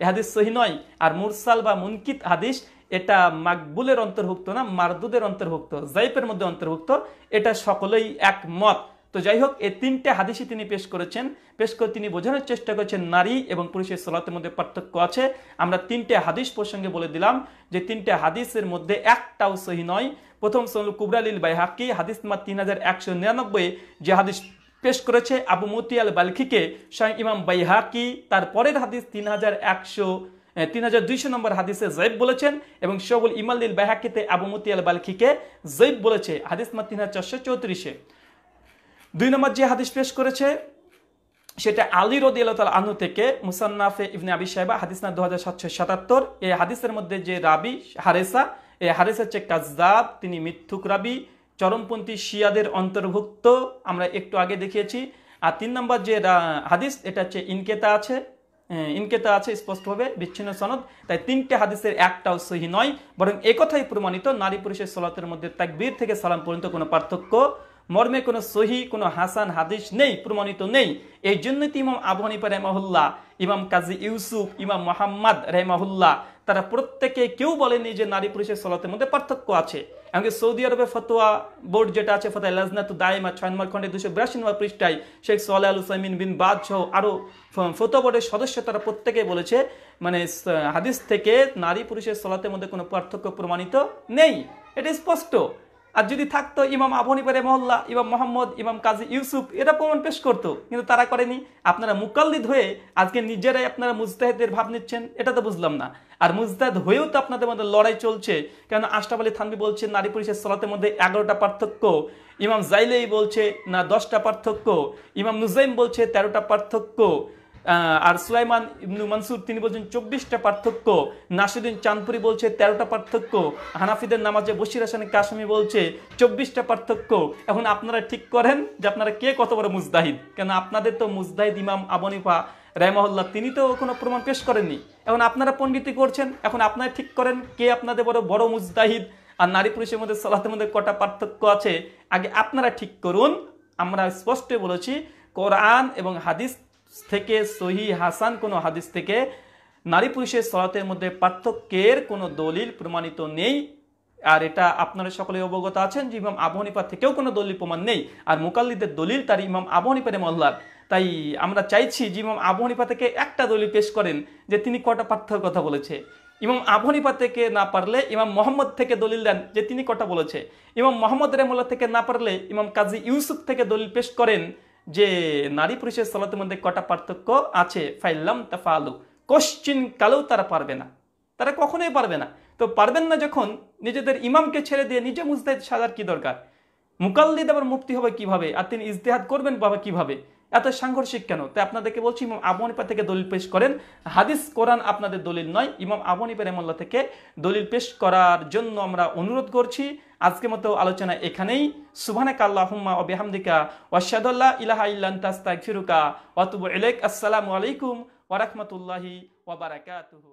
হাদিস সহি নয় আর মুরসাল বা মুনকিত হাদিস এটা মাকবুলের অন্তর্ভুক্ত না মারদুদের অন্তর্ভুক্ত জাইফের মধ্যে অন্তর্ভুক্ত এটা সকলেই একমত তো যাই হোক এই তিনটে হাদিসই তিনি পেশ করেছেন পেশ করে তিনি বোঝানোর চেষ্টা করেছেন নারী এবং পুরুষের সলাতের মধ্যে পার্থক্য আছে আমরা তিনটে হাদিস প্রসঙ্গে বলে দিলাম যে তিনটে হাদিসের মধ্যে একটাও সহি নয় প্রথম সনুল কুবরালিল বাই হাকি হাদিস নম্বর তিন হাজার একশো নিরানব্বই যে হাদিস পেশ করেছে আবু মতিয়াল বালখিকে স্বয়ং ইমাম বাই হাকি তার পরের হাদিস তিন হাজার একশো তিন হাজার দুইশো নম্বর হাদিসে জৈব বলেছেন এবং শবুল ইমাল্লিল বাইহাকিতে আবু মতিয়াল বালখিকে জৈব বলেছে হাদিস নম্বর তিন হাজার চারশো চৌত্রিশে দুই নম্বর যে হাদিস পেশ করেছে সেটা আলী রদি আল্লাহ আনু থেকে মুসান্নাফে ইবনে আবি সাহেবা হাদিস না দু হাজার সাতশো সাতাত্তর এই হাদিসের মধ্যে যে রাবি হারেসা এ হাদিস হচ্ছে কাজদাব তিনি মিথ্যুক রাবি চরমপন্থী শিয়াদের অন্তর্ভুক্ত আমরা একটু আগে দেখিয়েছি আর তিন নম্বর যে হাদিস এটা হচ্ছে ইনকেতা আছে ইনকেতা আছে স্পষ্টভাবে বিচ্ছিন্ন সনদ তাই তিনটে হাদিসের একটাও সহি নয় বরং একথাই প্রমাণিত নারী পুরুষের সলাতের মধ্যে তাকবীর থেকে সালাম পর্যন্ত কোনো পার্থক্য মর্মে কোনো সহি কোনো হাসান হাদিস নেই প্রমাণিত নেই এই জন্যই তো ইমাম আবহানিপা রেমাহুল্লাহ ইমাম কাজী ইউসুফ ইমাম মোহাম্মদ রেমাহুল্লাহ তারা প্রত্যেকে কেউ বলেনি যে নারী পুরুষের সলাতের মধ্যে পার্থক্য আছে এমনকি সৌদি আরবের ফতোয়া বোর্ড যেটা আছে ফতোয়া লাজনাত দায়মা ছয় নম্বর খন্ডে দুশো বিরাশি নম্বর পৃষ্ঠায় শেখ সোহাল আল সাইমিন বিন বাদ সহ আরও ফতোয়া বোর্ডের সদস্য তারা প্রত্যেকে বলেছে মানে হাদিস থেকে নারী পুরুষের সলাতের মধ্যে কোনো পার্থক্য প্রমাণিত নেই এটা স্পষ্ট আর যদি থাকতো ইমাম আবনিবারে মহল্লা ইমাম মোহাম্মদ ইমাম কাজী ইউসুফ এরা প্রমাণ পেশ করতো কিন্তু তারা করেনি আপনারা মুকাল্লিদ হয়ে আজকে নিজেরাই আপনারা মুজতাহিদের ভাব নিচ্ছেন এটা তো বুঝলাম না আর মুজদাদ হয়েও তো আপনাদের মধ্যে লড়াই চলছে কেন আশরাফ আলী থানবি বলছে নারী পুরুষের সলাতের মধ্যে এগারোটা পার্থক্য ইমাম জাইলেই বলছে না দশটা পার্থক্য ইমাম নুজাইম বলছে তেরোটা পার্থক্য আর সুলাইমান ইবনু মনসুর তিনি বলছেন চব্বিশটা পার্থক্য নাসিদিন চাঁদপুরি বলছে তেরোটা পার্থক্য হানাফিদের নামাজে বসির হাসান কাশমি বলছে চব্বিশটা পার্থক্য এখন আপনারা ঠিক করেন যে আপনারা কে কত বড় মুজদাহিদ কেন আপনাদের তো মুজদাহিদ ইমাম আবনিফা রায়মহল্লা তিনি তো কোনো প্রমাণ পেশ করেননি এখন আপনারা পণ্ডিতি করছেন এখন আপনারা ঠিক করেন কে আপনাদের বড় বড় মুজদাহিদ আর নারী পুরুষের মধ্যে সালাতের মধ্যে কটা পার্থক্য আছে আগে আপনারা ঠিক করুন আমরা স্পষ্ট বলেছি কোরআন এবং হাদিস থেকে সহি হাসান কোনো হাদিস থেকে নারী পুরুষের সলাতের মধ্যে পার্থক্যের কোনো দলিল প্রমাণিত নেই আর এটা আপনারা সকলে অবগত আছেন যে ইমাম আবু থেকেও কোনো দলিল প্রমাণ নেই আর মুকাল্লিদের দলিল তার ইমাম আবু হানিফা তাই আমরা চাইছি যে ইমাম আবু হানিফা থেকে একটা দলিল পেশ করেন যে তিনি কটা পার্থক্যের কথা বলেছে ইমাম আবু হানিফা থেকে না পারলে ইমাম মোহাম্মদ থেকে দলিল দেন যে তিনি কটা বলেছে ইমাম মোহাম্মদ রেমুল্লাহ থেকে না পারলে ইমাম কাজী ইউসুফ থেকে দলিল পেশ করেন যে নারী পুরুষের সালাতের মধ্যে কটা পার্থক্য আছে ফাইল্লাম তাফা আলু কোশ্চিন কালেও তারা পারবে না তারা কখনোই পারবে না তো পারবেন না যখন নিজেদের ইমামকে ছেড়ে দিয়ে নিজে মুজতে সাজার কি দরকার মুকাল্লিদ আবার মুক্তি হবে কিভাবে আর তিনি ইজতেহাদ করবেন বাবা কিভাবে এত সাংঘর্ষিক কেন তাই আপনাদেরকে বলছি ইমাম আবনিপা থেকে দলিল পেশ করেন হাদিস কোরআন আপনাদের দলিল নয় ইমাম আবনিপা রেমল্লা থেকে দলিল পেশ করার জন্য আমরা অনুরোধ করছি আজকে মতো আলোচনা এখানেই সুভানে হুম্মা ও বেহামদিকা ওয়াশাদুল্লাহ ইলাহা ইল্লান তাস্তাক ফিরুকা অতুব এলেক আসসালামু আলাইকুম ওয়ারাকমতুল্লাহি ওয়াবারাকাতুহু